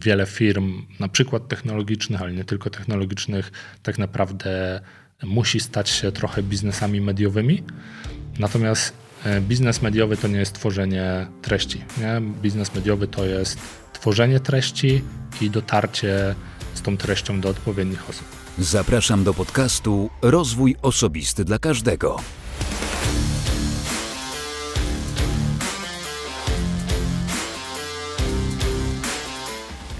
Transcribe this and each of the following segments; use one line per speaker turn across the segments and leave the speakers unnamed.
wiele firm, na przykład technologicznych, ale nie tylko technologicznych, tak naprawdę musi stać się trochę biznesami mediowymi. Natomiast e, biznes mediowy to nie jest tworzenie treści. Nie? Biznes mediowy to jest tworzenie treści i dotarcie z tą treścią do odpowiednich osób. Zapraszam do podcastu Rozwój Osobisty dla Każdego.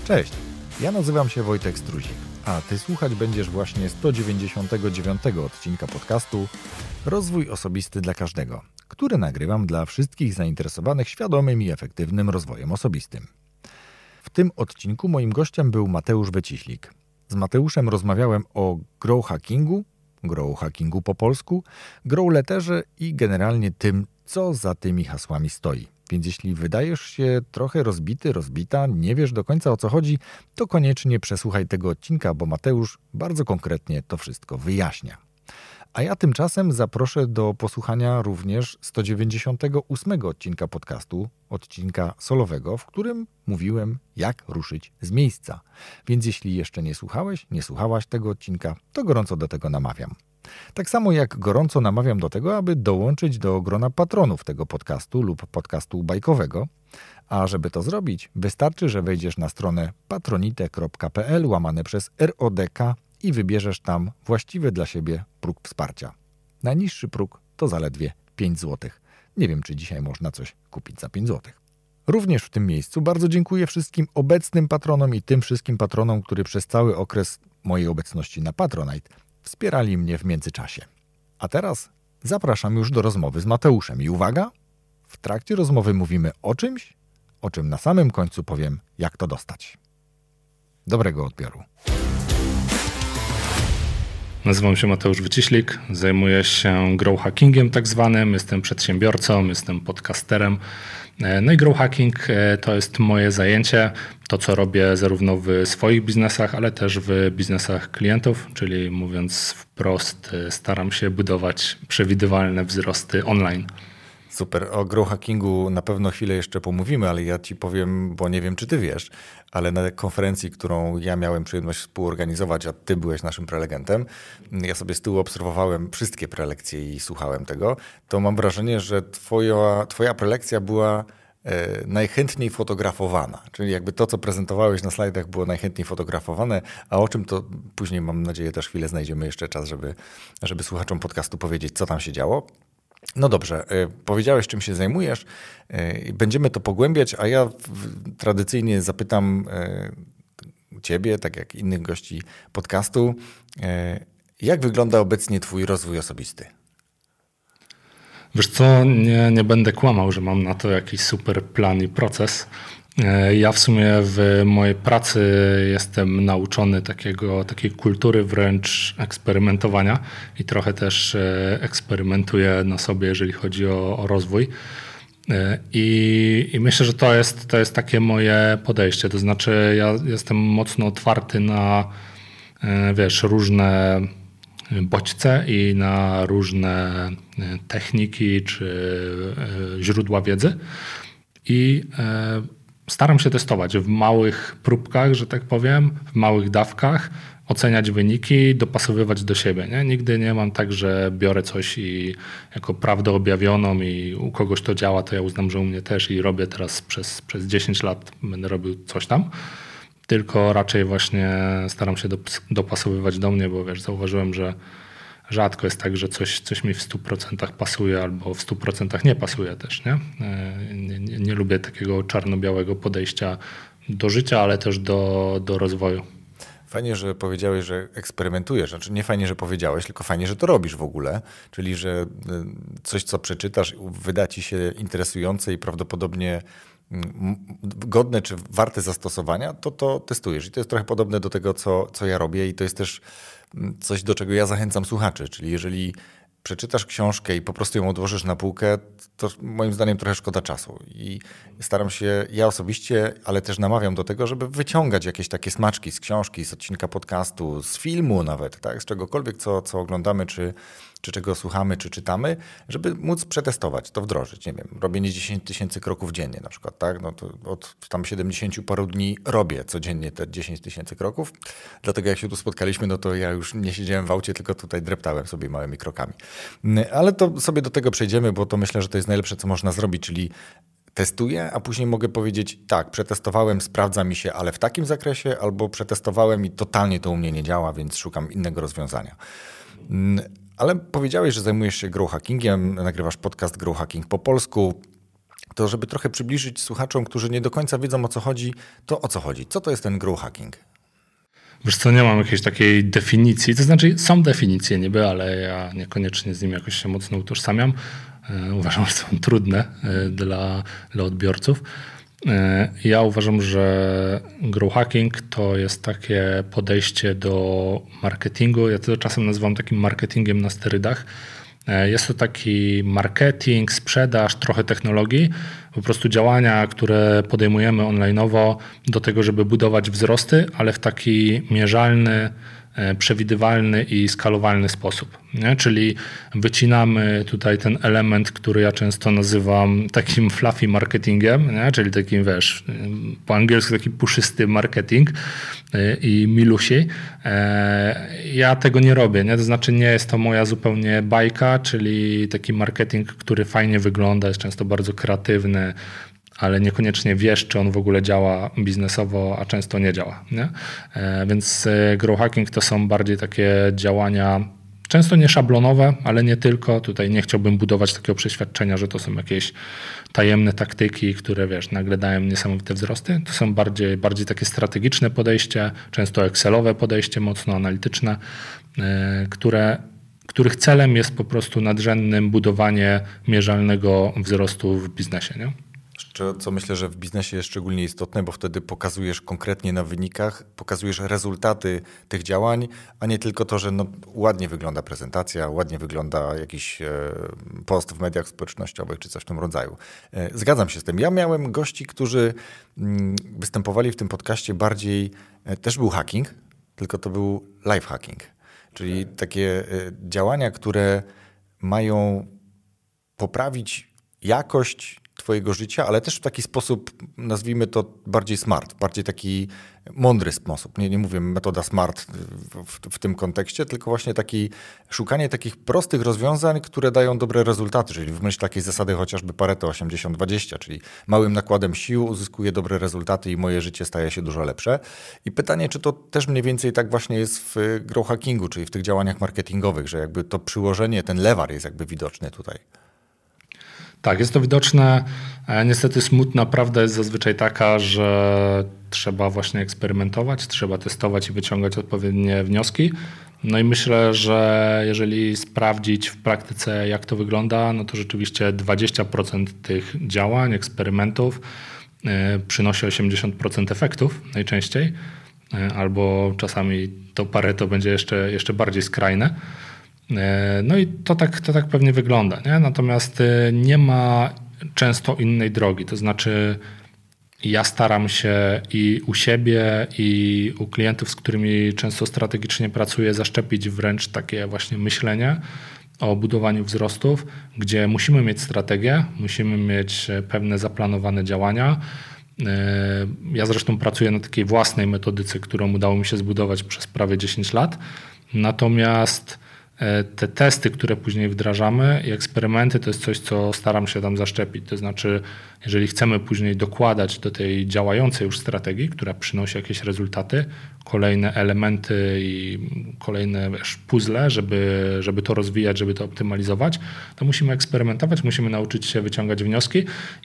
Cześć, ja nazywam się Wojtek Struzik, a Ty słuchać będziesz właśnie 199 odcinka podcastu Rozwój osobisty dla każdego, który nagrywam dla wszystkich zainteresowanych świadomym i efektywnym rozwojem osobistym. W tym odcinku moim gościem był Mateusz Wyciślik. Z Mateuszem rozmawiałem o grow hackingu, grow hackingu po polsku, grow letterze i generalnie tym, co za tymi hasłami stoi. Więc jeśli wydajesz się trochę rozbity, rozbita, nie wiesz do końca o co chodzi, to koniecznie przesłuchaj tego odcinka, bo Mateusz bardzo konkretnie to wszystko wyjaśnia. A ja tymczasem zaproszę do posłuchania również 198 odcinka podcastu, odcinka solowego, w którym mówiłem, jak ruszyć z miejsca. Więc jeśli jeszcze nie słuchałeś, nie słuchałaś tego odcinka, to gorąco do tego namawiam. Tak samo jak gorąco namawiam do tego, aby dołączyć do grona patronów tego podcastu lub podcastu bajkowego. A żeby to zrobić, wystarczy, że wejdziesz na stronę patronite.pl łamane przez RODK i wybierzesz tam właściwy dla siebie próg wsparcia. Najniższy próg to zaledwie 5 zł. Nie wiem, czy dzisiaj można coś kupić za 5 zł. Również w tym miejscu bardzo dziękuję wszystkim obecnym patronom i tym wszystkim patronom, którzy przez cały okres mojej obecności na Patronite wspierali mnie w międzyczasie. A teraz zapraszam już do rozmowy z Mateuszem. I uwaga, w trakcie rozmowy mówimy o czymś, o czym na samym końcu powiem, jak to dostać.
Dobrego odbioru. Nazywam się Mateusz Wyciślik, zajmuję się grow hackingiem tak zwanym, jestem przedsiębiorcą, jestem podcasterem, E, no i grow hacking e, to jest moje zajęcie, to co robię zarówno w swoich biznesach, ale też w biznesach klientów, czyli mówiąc wprost, e, staram się budować przewidywalne wzrosty online.
Super. O Grohackingu na pewno chwilę jeszcze pomówimy, ale ja ci powiem, bo nie wiem, czy ty wiesz, ale na konferencji, którą ja miałem przyjemność współorganizować, a ty byłeś naszym prelegentem, ja sobie z tyłu obserwowałem wszystkie prelekcje i słuchałem tego, to mam wrażenie, że twoja, twoja prelekcja była e, najchętniej fotografowana. Czyli jakby to, co prezentowałeś na slajdach, było najchętniej fotografowane, a o czym to później, mam nadzieję, też chwilę znajdziemy jeszcze czas, żeby, żeby słuchaczom podcastu powiedzieć, co tam się działo. No dobrze, y, powiedziałeś, czym się zajmujesz. Y, będziemy to pogłębiać, a ja tradycyjnie zapytam y, Ciebie, tak jak innych gości podcastu, jak wygląda obecnie Twój rozwój osobisty?
Wiesz co, nie, nie będę kłamał, że mam na to jakiś super plan i proces. E, ja w sumie w mojej pracy jestem nauczony takiego, takiej kultury wręcz eksperymentowania i trochę też e, eksperymentuję na sobie, jeżeli chodzi o, o rozwój. E, I, I, myślę, że to jest, to jest takie moje podejście. To znaczy, ja jestem mocno otwarty na wiesz, różne bodźce i na różne techniki czy źródła wiedzy. I staram się testować w małych próbkach, że tak powiem, w małych dawkach, oceniać wyniki, dopasowywać do siebie. Nie? Nigdy nie mam tak, że biorę coś i jako prawdę objawioną i u kogoś to działa, to ja uznam, że u mnie też i robię teraz przez, przez 10 lat, będę robił coś tam. Tylko raczej właśnie staram się dopasowywać do mnie, bo wiesz, zauważyłem, że rzadko jest tak, że coś, coś mi w 100% pasuje albo w 100% nie pasuje też. Nie? Nie, nie, nie lubię takiego czarno-białego podejścia do życia, ale też do, do rozwoju. Fajnie, że powiedziałeś, że eksperymentujesz. Znaczy, nie fajnie, że
powiedziałeś, tylko fajnie, że to robisz w ogóle. Czyli, że y, coś, co przeczytasz, wyda ci się interesujące i prawdopodobnie mm, godne czy warte zastosowania, to to testujesz. I to jest trochę podobne do tego, co, co ja robię. I to jest też coś, do czego ja zachęcam słuchaczy, czyli jeżeli przeczytasz książkę i po prostu ją odłożysz na półkę, to moim zdaniem trochę szkoda czasu. I staram się, ja osobiście, ale też namawiam do tego, żeby wyciągać jakieś takie smaczki z książki, z odcinka podcastu, z filmu nawet, tak? z czegokolwiek, co, co oglądamy, czy, czy czego słuchamy, czy czytamy, żeby móc przetestować, to wdrożyć. Nie wiem, robienie 10 tysięcy kroków dziennie na przykład, tak? No to od tam 70 paru dni robię codziennie te 10 tysięcy kroków. Dlatego jak się tu spotkaliśmy, no to ja już nie siedziałem w aucie, tylko tutaj dreptałem sobie małymi krokami. Mm, ale to sobie do tego przejdziemy, bo to myślę, że to jest najlepsze, co można zrobić, czyli testuję, a później mogę powiedzieć, tak, przetestowałem, sprawdza mi się, ale w takim zakresie, albo przetestowałem i totalnie to u mnie nie działa, więc szukam innego rozwiązania. Mm, ale powiedziałeś, że zajmujesz się growhackingiem, nagrywasz podcast Growhacking po polsku. To żeby trochę przybliżyć słuchaczom, którzy nie do końca wiedzą o co chodzi, to o co chodzi? Co to jest ten
growhacking? Wiesz co, nie mam jakiejś takiej definicji. To znaczy są definicje niby, ale ja niekoniecznie z nimi jakoś się mocno utożsamiam. E, uważam, że są trudne e, dla, dla odbiorców. E, ja uważam, że grow hacking to jest takie podejście do marketingu. Ja to czasem nazywam takim marketingiem na sterydach. E, jest to taki marketing, sprzedaż, trochę technologii, po prostu działania, które podejmujemy onlineowo do tego, żeby budować wzrosty, ale w taki mierzalny, E, przewidywalny i skalowalny sposób. Nie? Czyli wycinamy tutaj ten element, który ja często nazywam takim fluffy marketingiem, nie? czyli takim, wiesz, po angielsku taki puszysty marketing e, i milusi. E, ja tego nie robię, nie? to znaczy nie jest to moja zupełnie bajka, czyli taki marketing, który fajnie wygląda, jest często bardzo kreatywny, ale niekoniecznie wiesz, czy on w ogóle działa biznesowo, a często nie działa. Nie? E, więc e, grow hacking to są bardziej takie działania często nieszablonowe, ale nie tylko. Tutaj nie chciałbym budować takiego przeświadczenia, że to są jakieś tajemne taktyki, które wiesz, nagle dają niesamowite wzrosty. To są bardziej, bardziej takie strategiczne podejście, często Excelowe podejście, mocno analityczne, e, które których celem jest po prostu nadrzędnym budowanie mierzalnego wzrostu w biznesie. Nie?
co myślę, że w biznesie jest szczególnie istotne, bo wtedy pokazujesz konkretnie na wynikach, pokazujesz rezultaty tych działań, a nie tylko to, że no, ładnie wygląda prezentacja, ładnie wygląda jakiś e, post w mediach społecznościowych czy coś w tym rodzaju. E, zgadzam się z tym. Ja miałem gości, którzy mm, występowali w tym podcaście bardziej, e, też był hacking, tylko to był live hacking, czyli tak. takie działania, które mają poprawić jakość Twojego życia, ale też w taki sposób, nazwijmy to bardziej smart, bardziej taki mądry sposób. Nie, nie mówię metoda smart w, w, tym kontekście, tylko właśnie taki szukanie takich prostych rozwiązań, które dają dobre rezultaty, czyli w myśl takiej zasady chociażby Pareto 80-20, czyli małym nakładem sił uzyskuję dobre rezultaty i moje życie staje się dużo lepsze. I pytanie, czy to też mniej więcej tak właśnie jest w growth hackingu, czyli w tych działaniach
marketingowych, że jakby to przyłożenie, ten lewar jest jakby widoczny tutaj. Tak, jest to widoczne. E, niestety smutna prawda jest zazwyczaj taka, że trzeba właśnie eksperymentować, trzeba testować i wyciągać odpowiednie wnioski. No i myślę, że jeżeli sprawdzić w praktyce, jak to wygląda, no to rzeczywiście 20% tych działań, eksperymentów e, przynosi 80% efektów najczęściej, e, albo czasami to pareto będzie jeszcze, jeszcze bardziej skrajne. E, no i to tak, to tak pewnie wygląda. Nie? Natomiast e, nie ma często innej drogi. To znaczy, ja staram się i u siebie, i u klientów, z którymi często strategicznie pracuję, zaszczepić wręcz takie właśnie myślenie o budowaniu wzrostów, gdzie musimy mieć strategię, musimy mieć e, pewne zaplanowane działania. Ja zresztą pracuję na takiej własnej metodyce, którą udało mi się zbudować przez prawie 10 lat. Natomiast E, te testy, które później wdrażamy i eksperymenty, to jest coś, co staram się tam zaszczepić. To znaczy, jeżeli chcemy później dokładać do tej działającej już strategii, która przynosi jakieś rezultaty, kolejne elementy i kolejne wiesz, puzzle, żeby, żeby to rozwijać, żeby to optymalizować, to musimy eksperymentować, musimy nauczyć się wyciągać wnioski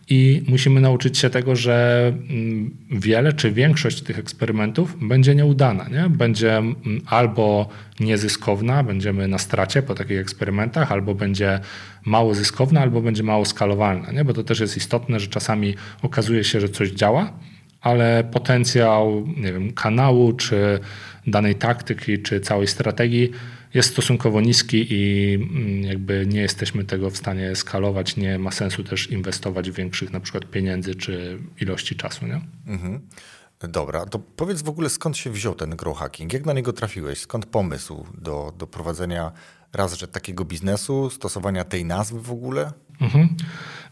i musimy nauczyć się tego, że mm, wiele czy większość tych eksperymentów będzie nieudana. Nie? Będzie mm, albo niezyskowna, będziemy na stracie po takich eksperymentach, albo będzie mało zyskowna, albo będzie mało skalowalna, nie? bo to też jest istotne, że czasami okazuje się, że coś działa, ale potencjał nie wiem, kanału, czy danej taktyki, czy całej strategii jest stosunkowo niski i mm, jakby nie jesteśmy tego w stanie skalować. Nie ma sensu też inwestować w większych na przykład pieniędzy czy ilości czasu. Nie? Mhm. Dobra, to
powiedz w ogóle skąd się wziął ten growhacking? Jak na niego trafiłeś? Skąd pomysł do, do prowadzenia
Raz, że takiego biznesu, stosowania tej nazwy w ogóle? Mhm.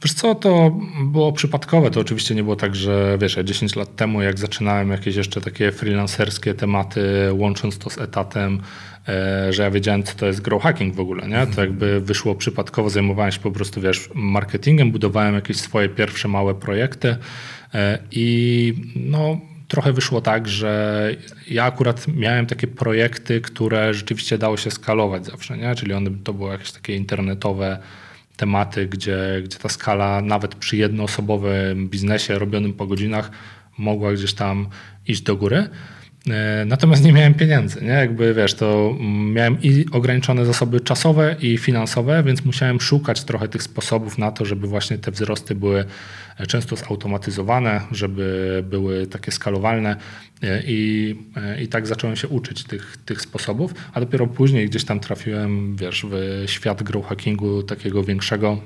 Wiesz co, to było przypadkowe. To oczywiście nie było tak, że wiesz, 10 lat temu, jak zaczynałem jakieś jeszcze takie freelancerskie tematy, łącząc to z etatem, e, że ja wiedziałem, co to jest grow hacking w ogóle, nie? To mhm. jakby wyszło przypadkowo, zajmowałem się po prostu, wiesz, marketingiem, budowałem jakieś swoje pierwsze małe projekty e, i no trochę wyszło tak, że ja akurat miałem takie projekty, które rzeczywiście dało się skalować zawsze, nie? czyli one, to były jakieś takie internetowe tematy, gdzie, gdzie ta skala nawet przy jednoosobowym biznesie robionym po godzinach mogła gdzieś tam iść do góry. E, natomiast nie miałem pieniędzy, nie? Jakby wiesz, to miałem i ograniczone zasoby czasowe i finansowe, więc musiałem szukać trochę tych sposobów na to, żeby właśnie te wzrosty były często zautomatyzowane, żeby były takie skalowalne e, i, e, i tak zacząłem się uczyć tych, tych sposobów, a dopiero później gdzieś tam trafiłem, wiesz, w świat grow hackingu takiego większego,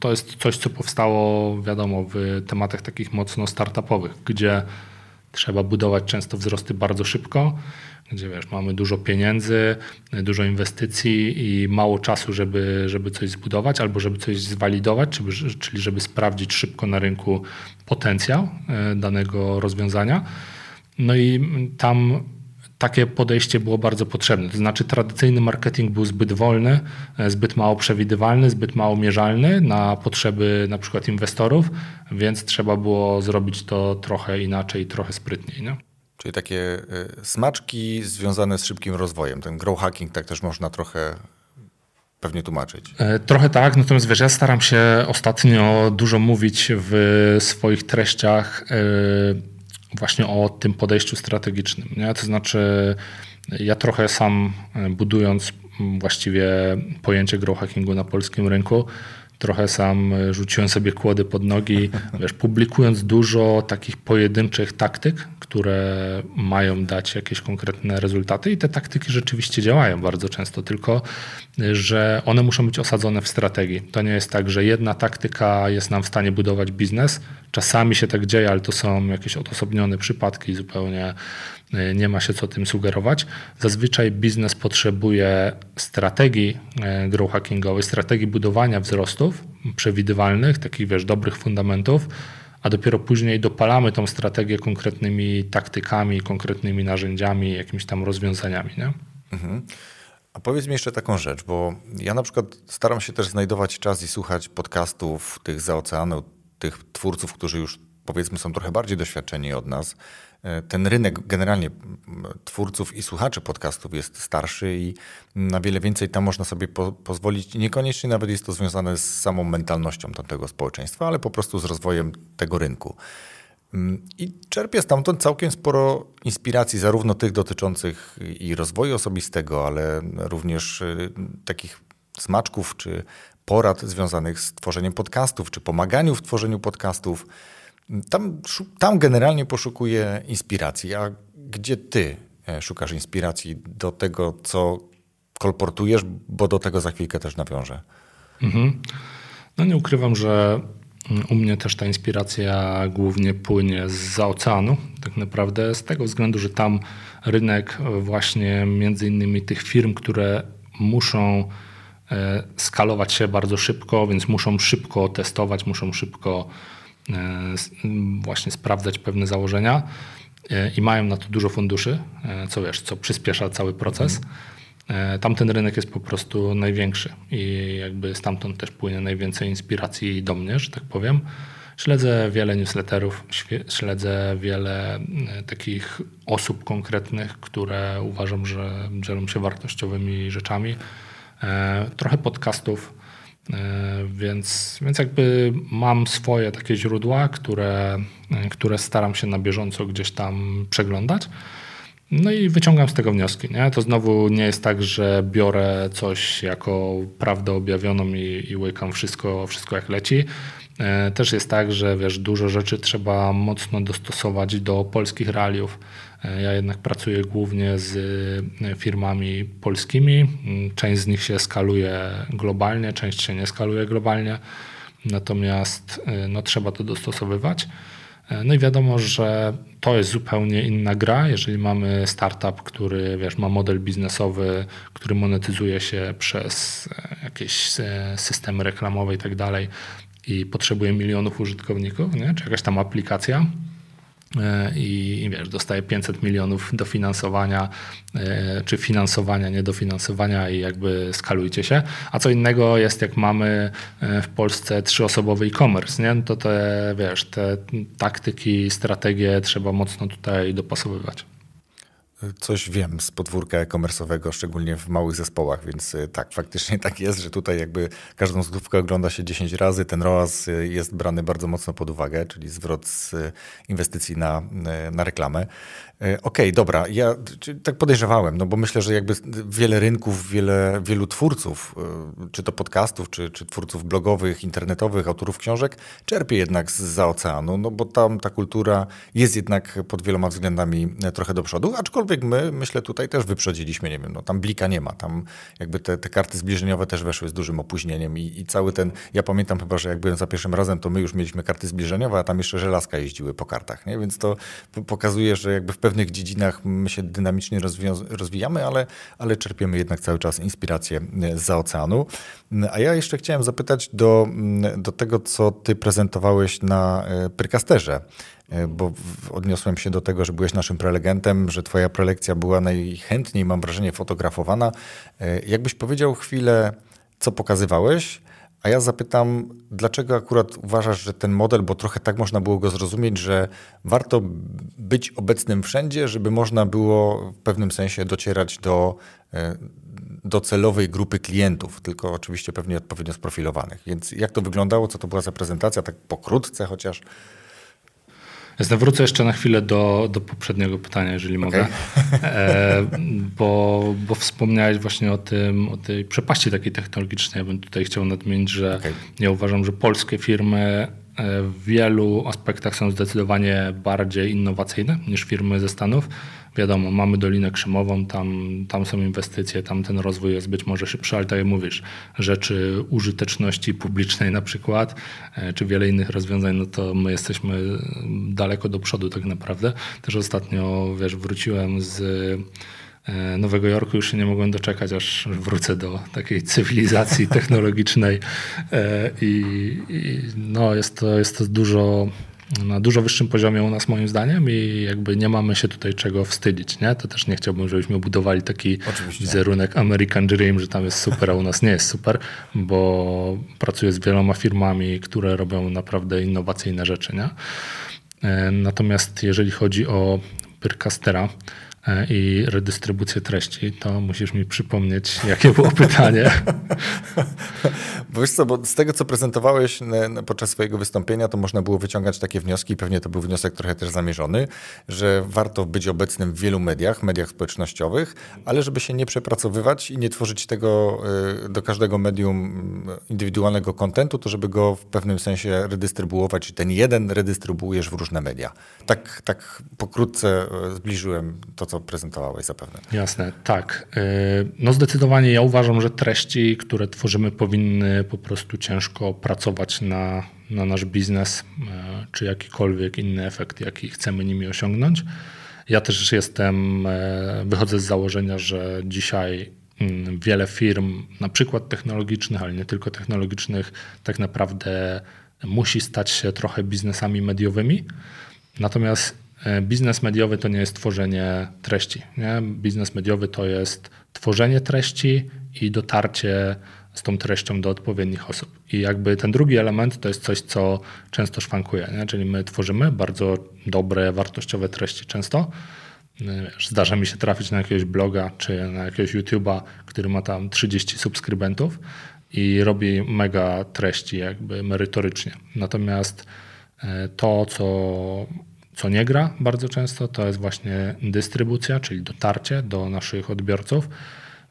to jest coś, co powstało, wiadomo, w tematach takich mocno startupowych, gdzie trzeba budować często wzrosty bardzo szybko, gdzie wiesz, mamy dużo pieniędzy, dużo inwestycji i mało czasu, żeby, żeby coś zbudować albo żeby coś zwalidować, czyli żeby sprawdzić szybko na rynku potencjał e, danego rozwiązania. No i tam takie podejście było bardzo potrzebne. To znaczy, tradycyjny marketing był zbyt wolny, e, zbyt mało przewidywalny, zbyt mało mierzalny na potrzeby na przykład inwestorów, więc trzeba było zrobić to trochę inaczej, trochę sprytniej. nie? Czyli takie e, smaczki związane z szybkim rozwojem. Ten grow hacking
tak też można trochę pewnie tłumaczyć.
E, trochę tak, natomiast wiesz, ja staram się ostatnio dużo mówić w swoich treściach właśnie o tym podejściu strategicznym. Nie? To znaczy, ja trochę sam e, budując właściwie pojęcie growhackingu na polskim rynku, trochę sam e, rzuciłem sobie kłody pod nogi, wiesz, publikując dużo takich pojedynczych taktyk, które mają dać jakieś konkretne rezultaty i te taktyki rzeczywiście działają bardzo często, tylko e, że one muszą być osadzone w strategii. To nie jest tak, że jedna taktyka jest nam w stanie budować biznes, Czasami się tak dzieje, ale to są jakieś odosobnione przypadki, zupełnie e, nie ma się co tym sugerować. Zazwyczaj biznes potrzebuje strategii e, grow hackingowej, strategii budowania wzrostów przewidywalnych, takich wiesz, dobrych fundamentów, a dopiero później dopalamy tą strategię konkretnymi taktykami, konkretnymi narzędziami, jakimiś tam rozwiązaniami. Nie? Mhm.
A powiedz mi jeszcze taką rzecz, bo ja na przykład staram się też znajdować czas i słuchać podcastów tych za oceanu, tych twórców, którzy już powiedzmy są trochę bardziej doświadczeni od nas. E, ten rynek generalnie twórców i słuchaczy podcastów jest starszy i na wiele więcej tam można sobie po pozwolić. Niekoniecznie nawet jest to związane z samą mentalnością tamtego społeczeństwa, ale po prostu z rozwojem tego rynku. Mm, I czerpię stamtąd całkiem sporo inspiracji, zarówno tych dotyczących i rozwoju osobistego, ale również e, takich smaczków czy porad związanych z tworzeniem podcastów, czy pomaganiu w tworzeniu podcastów. Tam, tam generalnie poszukuję inspiracji. A gdzie ty e, szukasz inspiracji do tego, co kolportujesz, bo do tego za chwilkę też nawiążę?
Mhm. No nie ukrywam, że mm, u mnie też ta inspiracja głównie płynie z oceanu, tak naprawdę, z tego względu, że tam rynek e, właśnie między innymi tych firm, które muszą E, skalować się bardzo szybko, więc muszą szybko testować, muszą szybko e, właśnie sprawdzać pewne założenia e, i mają na to dużo funduszy, co wiesz, co przyspiesza cały proces. Tamten rynek jest po prostu największy i jakby stamtąd też płynie najwięcej inspiracji do mnie, że tak powiem. Śledzę wiele newsletterów, śledzę wiele takich osób konkretnych, które uważam, że dzielą się wartościowymi rzeczami. E, trochę podcastów, e, więc, więc jakby mam swoje takie źródła, które, które staram się na bieżąco gdzieś tam przeglądać. No i wyciągam z tego wnioski. Nie? To znowu nie jest tak, że biorę coś jako prawdę objawioną i, i łykam wszystko, wszystko jak leci. E, też jest tak, że wiesz, dużo rzeczy trzeba mocno dostosować do polskich realiów E, ja jednak pracuję głównie z e, firmami polskimi. Mm, część z nich się skaluje globalnie, część się nie skaluje globalnie, natomiast e, no, trzeba to dostosowywać. No i wiadomo, że to jest zupełnie inna gra, jeżeli mamy startup, który wiesz, ma model biznesowy, który monetyzuje się przez jakieś systemy reklamowe i tak dalej i potrzebuje milionów użytkowników, nie? czy jakaś tam aplikacja E, i wiesz, dostaje 500 milionów dofinansowania, e, czy finansowania, niedofinansowania i jakby skalujcie się. A co innego jest, jak mamy e, w Polsce trzyosobowy e-commerce, nie? No to te, wiesz, te taktyki, strategie trzeba mocno tutaj dopasowywać. Coś wiem z podwórka komersowego, szczególnie w małych
zespołach, więc y, tak, faktycznie tak jest, że tutaj jakby każdą złotówkę ogląda się 10 razy. Ten ROAS y, jest brany bardzo mocno pod uwagę, czyli zwrot z y, inwestycji na, na reklamę. Okej, okay, dobra, ja tak podejrzewałem, no bo myślę, że jakby wiele rynków, wiele, wielu twórców, czy to podcastów, czy, czy twórców blogowych, internetowych, autorów książek, czerpie jednak z oceanu, no bo tam ta kultura jest jednak pod wieloma względami trochę do przodu, aczkolwiek Aczkolwiek my, myślę, tutaj też wyprzedziliśmy, nie wiem, no tam blika nie ma, tam jakby te, te karty zbliżeniowe też weszły z dużym opóźnieniem i, i cały ten, ja pamiętam chyba, że jak byłem za pierwszym razem, to my już mieliśmy karty zbliżeniowe, a tam jeszcze żelazka jeździły po kartach, nie? Więc to pokazuje, że jakby w pewnych dziedzinach my się dynamicznie rozwijamy, ale, ale czerpiemy jednak cały czas inspirację e, za oceanu. A ja jeszcze chciałem zapytać do, do tego, co ty prezentowałeś na e, Prykasterze. E, bo odniosłem się do tego, że byłeś naszym prelegentem, że twoja prelekcja była najchętniej, mam wrażenie, fotografowana. E, jakbyś powiedział chwilę, co pokazywałeś, a ja zapytam, dlaczego akurat uważasz, że ten model, bo trochę tak można było go zrozumieć, że warto być obecnym wszędzie, żeby można było w pewnym sensie docierać do e, docelowej grupy klientów, tylko oczywiście pewnie odpowiednio sprofilowanych. Więc jak to wyglądało, co to
była za prezentacja, tak pokrótce chociaż? Zawrócę jeszcze na chwilę do, do poprzedniego pytania, jeżeli okay. mogę. E, bo, bo wspomniałeś właśnie o, tym, o tej przepaści takiej technologicznej. Ja bym tutaj chciał nadmienić, że okay. ja uważam, że polskie firmy e, w wielu aspektach są zdecydowanie bardziej innowacyjne niż firmy ze Stanów wiadomo, mamy Dolinę Krzemową, tam, tam są inwestycje, tam ten rozwój jest być może szybszy, ale tak jak mówisz, rzeczy użyteczności publicznej na przykład, e, czy wiele innych rozwiązań, no to my jesteśmy daleko do przodu tak naprawdę. Też ostatnio, wiesz, wróciłem z e, Nowego Jorku już się nie mogłem doczekać, aż wrócę do takiej cywilizacji technologicznej. E, I, I, no, jest, to, jest to dużo na dużo wyższym poziomie u nas moim zdaniem i jakby nie mamy się tutaj czego wstydzić, nie? To też nie chciałbym, żebyśmy budowali taki Oczywiście. wizerunek American Dream, że tam jest super, a u nas nie jest super, bo pracuję z wieloma firmami, które robią naprawdę innowacyjne rzeczy, nie? E, natomiast jeżeli chodzi o Pyrkastera, E, i redystrybucję treści, to musisz mi przypomnieć, jakie było pytanie.
Bo wiesz co, bo z tego, co prezentowałeś podczas swojego wystąpienia, to można było wyciągać takie wnioski, pewnie to był wniosek trochę też zamierzony, że warto być obecnym w wielu mediach, mediach społecznościowych, ale żeby się nie przepracowywać i nie tworzyć tego e, do każdego medium mm, indywidualnego kontentu, to żeby go w pewnym sensie redystrybuować i ten jeden redystrybuujesz w różne media. Tak, tak pokrótce e, zbliżyłem to, co prezentowałeś zapewne. Jasne,
tak. Y, no zdecydowanie ja uważam, że treści, które tworzymy, powinny po prostu ciężko pracować na, na nasz biznes, y, czy jakikolwiek inny efekt, jaki chcemy nimi osiągnąć. Ja też jestem, y, wychodzę z założenia, że dzisiaj mm, wiele firm, na przykład technologicznych, ale nie tylko technologicznych, tak naprawdę musi stać się trochę biznesami mediowymi. Natomiast E, biznes mediowy to nie jest tworzenie treści. Nie? Biznes mediowy to jest tworzenie treści i dotarcie z tą treścią do odpowiednich osób. I jakby ten drugi element to jest coś, co często szwankuje, nie? czyli my tworzymy bardzo dobre, wartościowe treści często. E, zdarza mi się trafić na jakiegoś bloga czy na jakiegoś YouTube'a, który ma tam 30 subskrybentów i robi mega treści jakby merytorycznie. Natomiast e, to, co co nie gra bardzo często, to jest właśnie dystrybucja, czyli dotarcie do naszych odbiorców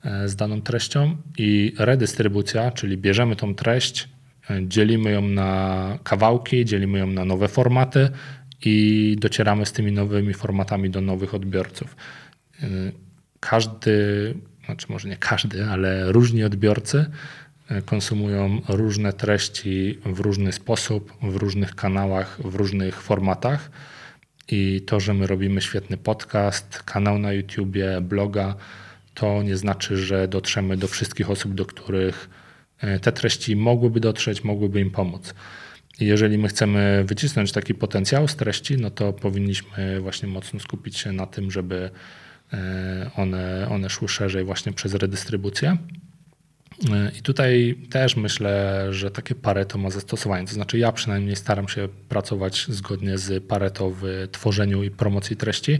e, z daną treścią i redystrybucja, czyli bierzemy tą treść, e, dzielimy ją na kawałki, dzielimy ją na nowe formaty i docieramy z tymi nowymi formatami do nowych odbiorców. E, każdy, znaczy może nie każdy, ale różni odbiorcy konsumują różne treści w różny sposób, w różnych kanałach, w różnych formatach i to, że my robimy świetny podcast, kanał na YouTubie, bloga, to nie znaczy, że dotrzemy do wszystkich osób, do których e, te treści mogłyby dotrzeć, mogłyby im pomóc. I jeżeli my chcemy wycisnąć taki potencjał z treści, no to powinniśmy właśnie mocno skupić się na tym, żeby e, one, one szły szerzej właśnie przez redystrybucję. I tutaj też myślę, że takie pareto ma zastosowanie. To znaczy, ja przynajmniej staram się pracować zgodnie z pareto w tworzeniu i promocji treści.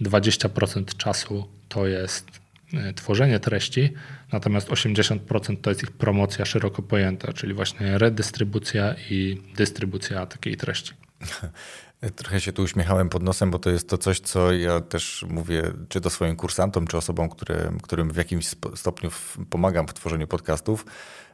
20% czasu to jest e, tworzenie treści, natomiast 80% to jest ich promocja szeroko pojęta, czyli właśnie redystrybucja i dystrybucja takiej treści.
Trochę się tu uśmiechałem pod nosem, bo to jest to coś, co ja też mówię, czy to swoim kursantom, czy osobom, które, którym w jakimś stopniu pomagam w tworzeniu podcastów,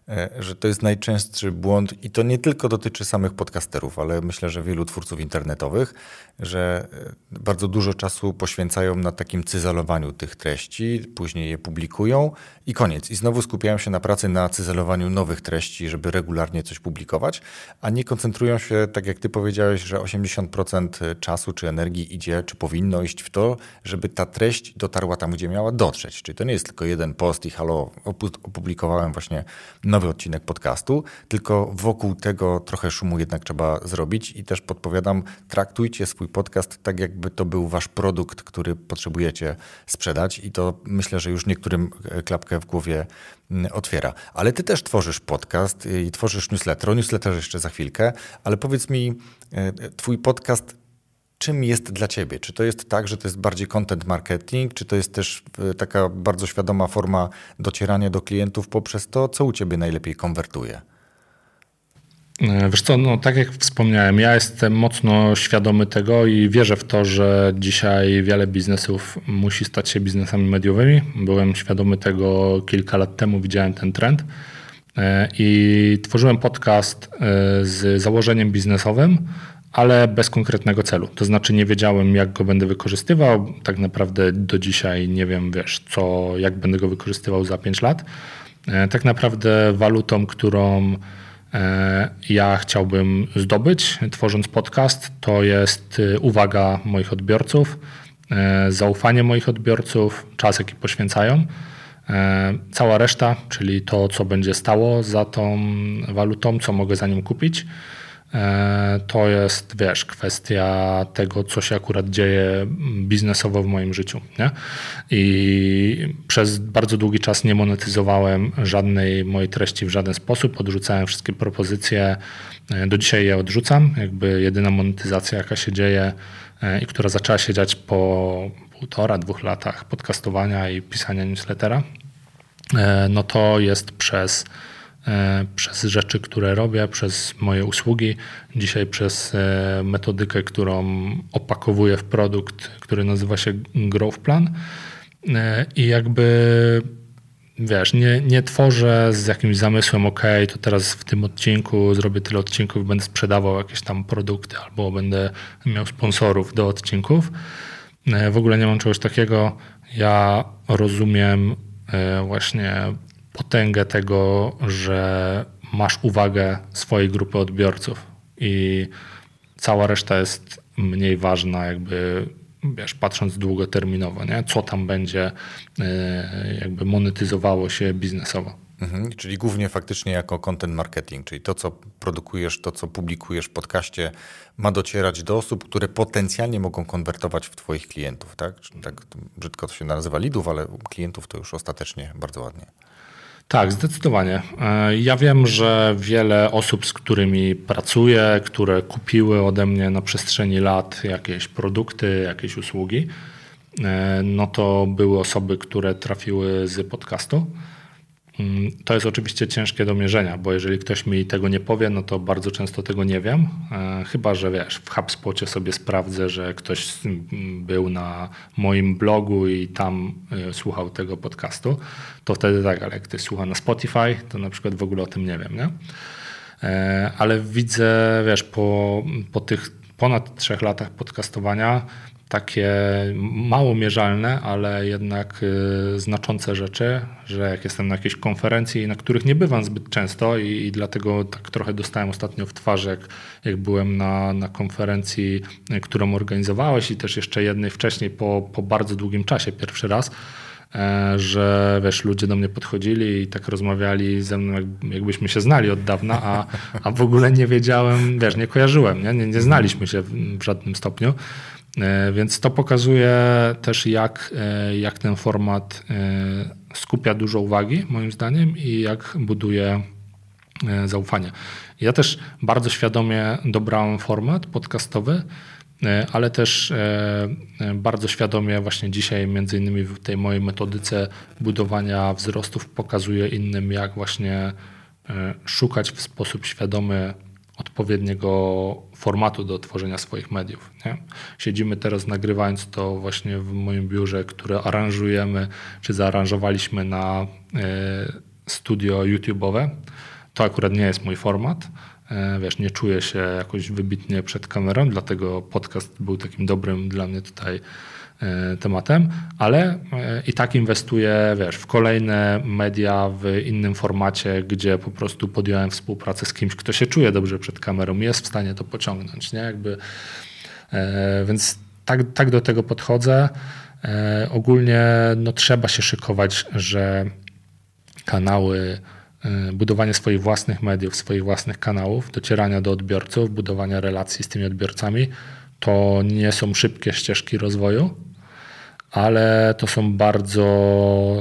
E, że to jest najczęstszy błąd i to nie tylko dotyczy samych podcasterów, ale myślę, że wielu twórców internetowych, że e, bardzo dużo czasu poświęcają na takim cyzelowaniu tych treści, później je publikują i koniec. I znowu skupiają się na pracy na cyzelowaniu nowych treści, żeby regularnie coś publikować, a nie koncentrują się, tak jak ty powiedziałeś, że 80% czasu czy energii idzie, czy powinno iść w to, żeby ta treść dotarła tam, gdzie miała dotrzeć. Czyli to nie jest tylko jeden post i halo, opublikowałem właśnie nowy nowy odcinek podcastu, tylko wokół tego trochę szumu jednak trzeba zrobić i też podpowiadam, traktujcie swój podcast tak, jakby to był wasz produkt, który potrzebujecie sprzedać i to myślę, że już niektórym e, klapkę w głowie mm, otwiera. Ale ty też tworzysz podcast y, i tworzysz newsletter. O newsletterze jeszcze za chwilkę, ale powiedz mi, e, e, twój podcast czym jest dla ciebie? Czy to jest tak, że to jest bardziej content marketing, czy to jest też e, taka bardzo świadoma forma docierania do klientów poprzez to, co u ciebie najlepiej konwertuje?
E, wiesz co, no, tak jak wspomniałem, ja jestem mocno świadomy tego i wierzę w to, że dzisiaj wiele biznesów musi stać się biznesami mediowymi. Byłem świadomy tego kilka lat temu, widziałem ten trend e, i tworzyłem podcast z założeniem biznesowym, ale bez konkretnego celu. To znaczy nie wiedziałem, jak go będę wykorzystywał. Tak naprawdę do dzisiaj nie wiem, wiesz, co, jak będę go wykorzystywał za 5 lat. E, tak naprawdę walutą, którą e, ja chciałbym zdobyć, tworząc podcast, to jest e, uwaga moich odbiorców, zaufanie moich odbiorców, czas, jaki poświęcają. Cała reszta, czyli to, co będzie stało za tą walutą, co mogę za nią kupić E, to jest, wiesz, kwestia tego, co się akurat dzieje biznesowo w moim życiu. Nie? I przez bardzo długi czas nie monetyzowałem żadnej mojej treści w żaden sposób. Odrzucałem wszystkie propozycje. E, do dzisiaj je odrzucam. Jakby jedyna monetyzacja, jaka się dzieje e, i która zaczęła się dziać po półtora, dwóch latach podcastowania i pisania newslettera, no to jest przez E, przez rzeczy, które robię, przez moje usługi, dzisiaj przez e, metodykę, którą opakowuję w produkt, który nazywa się Growth Plan. E, I jakby wiesz, nie, nie tworzę z jakimś zamysłem, ok, to teraz w tym odcinku zrobię tyle odcinków, będę sprzedawał jakieś tam produkty albo będę miał sponsorów do odcinków. W ogóle nie mam czegoś takiego. Ja rozumiem właśnie potęgę tego, że masz uwagę swojej grupy odbiorców i cała reszta jest mniej ważna, jakby wiesz, patrząc długoterminowo, nie? co tam będzie e, jakby monetyzowało się biznesowo. Mhm, czyli głównie faktycznie jako content marketing, czyli to, co produkujesz, to, co
publikujesz w podcaście, ma docierać do osób, które potencjalnie mogą konwertować w Twoich klientów, tak? tak brzydko to się nazywa lidów, ale klientów to już ostatecznie bardzo ładnie.
Tak, zdecydowanie. E, ja wiem, że wiele osób, z którymi pracuję, które kupiły ode mnie na przestrzeni lat jakieś produkty, jakieś usługi, e, no to były osoby, które trafiły z podcastu. Mm, to jest oczywiście ciężkie do mierzenia, bo jeżeli ktoś mi tego nie powie, no to bardzo często tego nie wiem. E, chyba, że wiesz, w HubSpocie sobie sprawdzę, że ktoś był na moim blogu i tam e, słuchał tego podcastu, to wtedy tak, ale jak ktoś słucha na Spotify, to na przykład w ogóle o tym nie wiem, nie? E, ale widzę, wiesz, po, po tych ponad trzech latach podcastowania takie mało mierzalne, ale jednak y, znaczące rzeczy, że jak jestem na jakiejś konferencji, na których nie bywam zbyt często i, i dlatego tak trochę dostałem ostatnio w twarz, jak, jak byłem na, na konferencji, y, którą organizowałeś i też jeszcze jednej wcześniej po, po bardzo długim czasie, pierwszy raz, e, że wiesz, ludzie do mnie podchodzili i tak rozmawiali ze mną, jakbyśmy się znali od dawna, a, a w ogóle nie wiedziałem, wiesz, nie kojarzyłem, nie? Nie, nie znaliśmy się w żadnym stopniu. E, więc to pokazuje też, jak, e, jak ten format e, skupia dużo uwagi, moim zdaniem, i jak buduje zaufanie. Ja też bardzo świadomie dobrałem format podcastowy, ale też bardzo świadomie właśnie dzisiaj, między innymi w tej mojej metodyce budowania wzrostów, pokazuję innym, jak właśnie szukać w sposób świadomy odpowiedniego formatu do tworzenia swoich mediów. Nie? Siedzimy teraz nagrywając to właśnie w moim biurze, które aranżujemy, czy zaaranżowaliśmy na e, studio YouTube'owe. To akurat nie jest mój format. E, wiesz, nie czuję się jakoś wybitnie przed kamerą, dlatego podcast był takim dobrym dla mnie tutaj E, tematem, ale e, i tak inwestuję wiesz, w kolejne media w innym formacie, gdzie po prostu podjąłem współpracę z kimś, kto się czuje dobrze przed kamerą, jest w stanie to pociągnąć. Nie? Jakby, e, więc tak, tak do tego podchodzę. Ogólnie no, trzeba się szykować, że kanały, budowanie swoich własnych mediów, swoich własnych kanałów, docierania do odbiorców, budowania relacji z tymi odbiorcami, to nie są szybkie ścieżki rozwoju, ale to są bardzo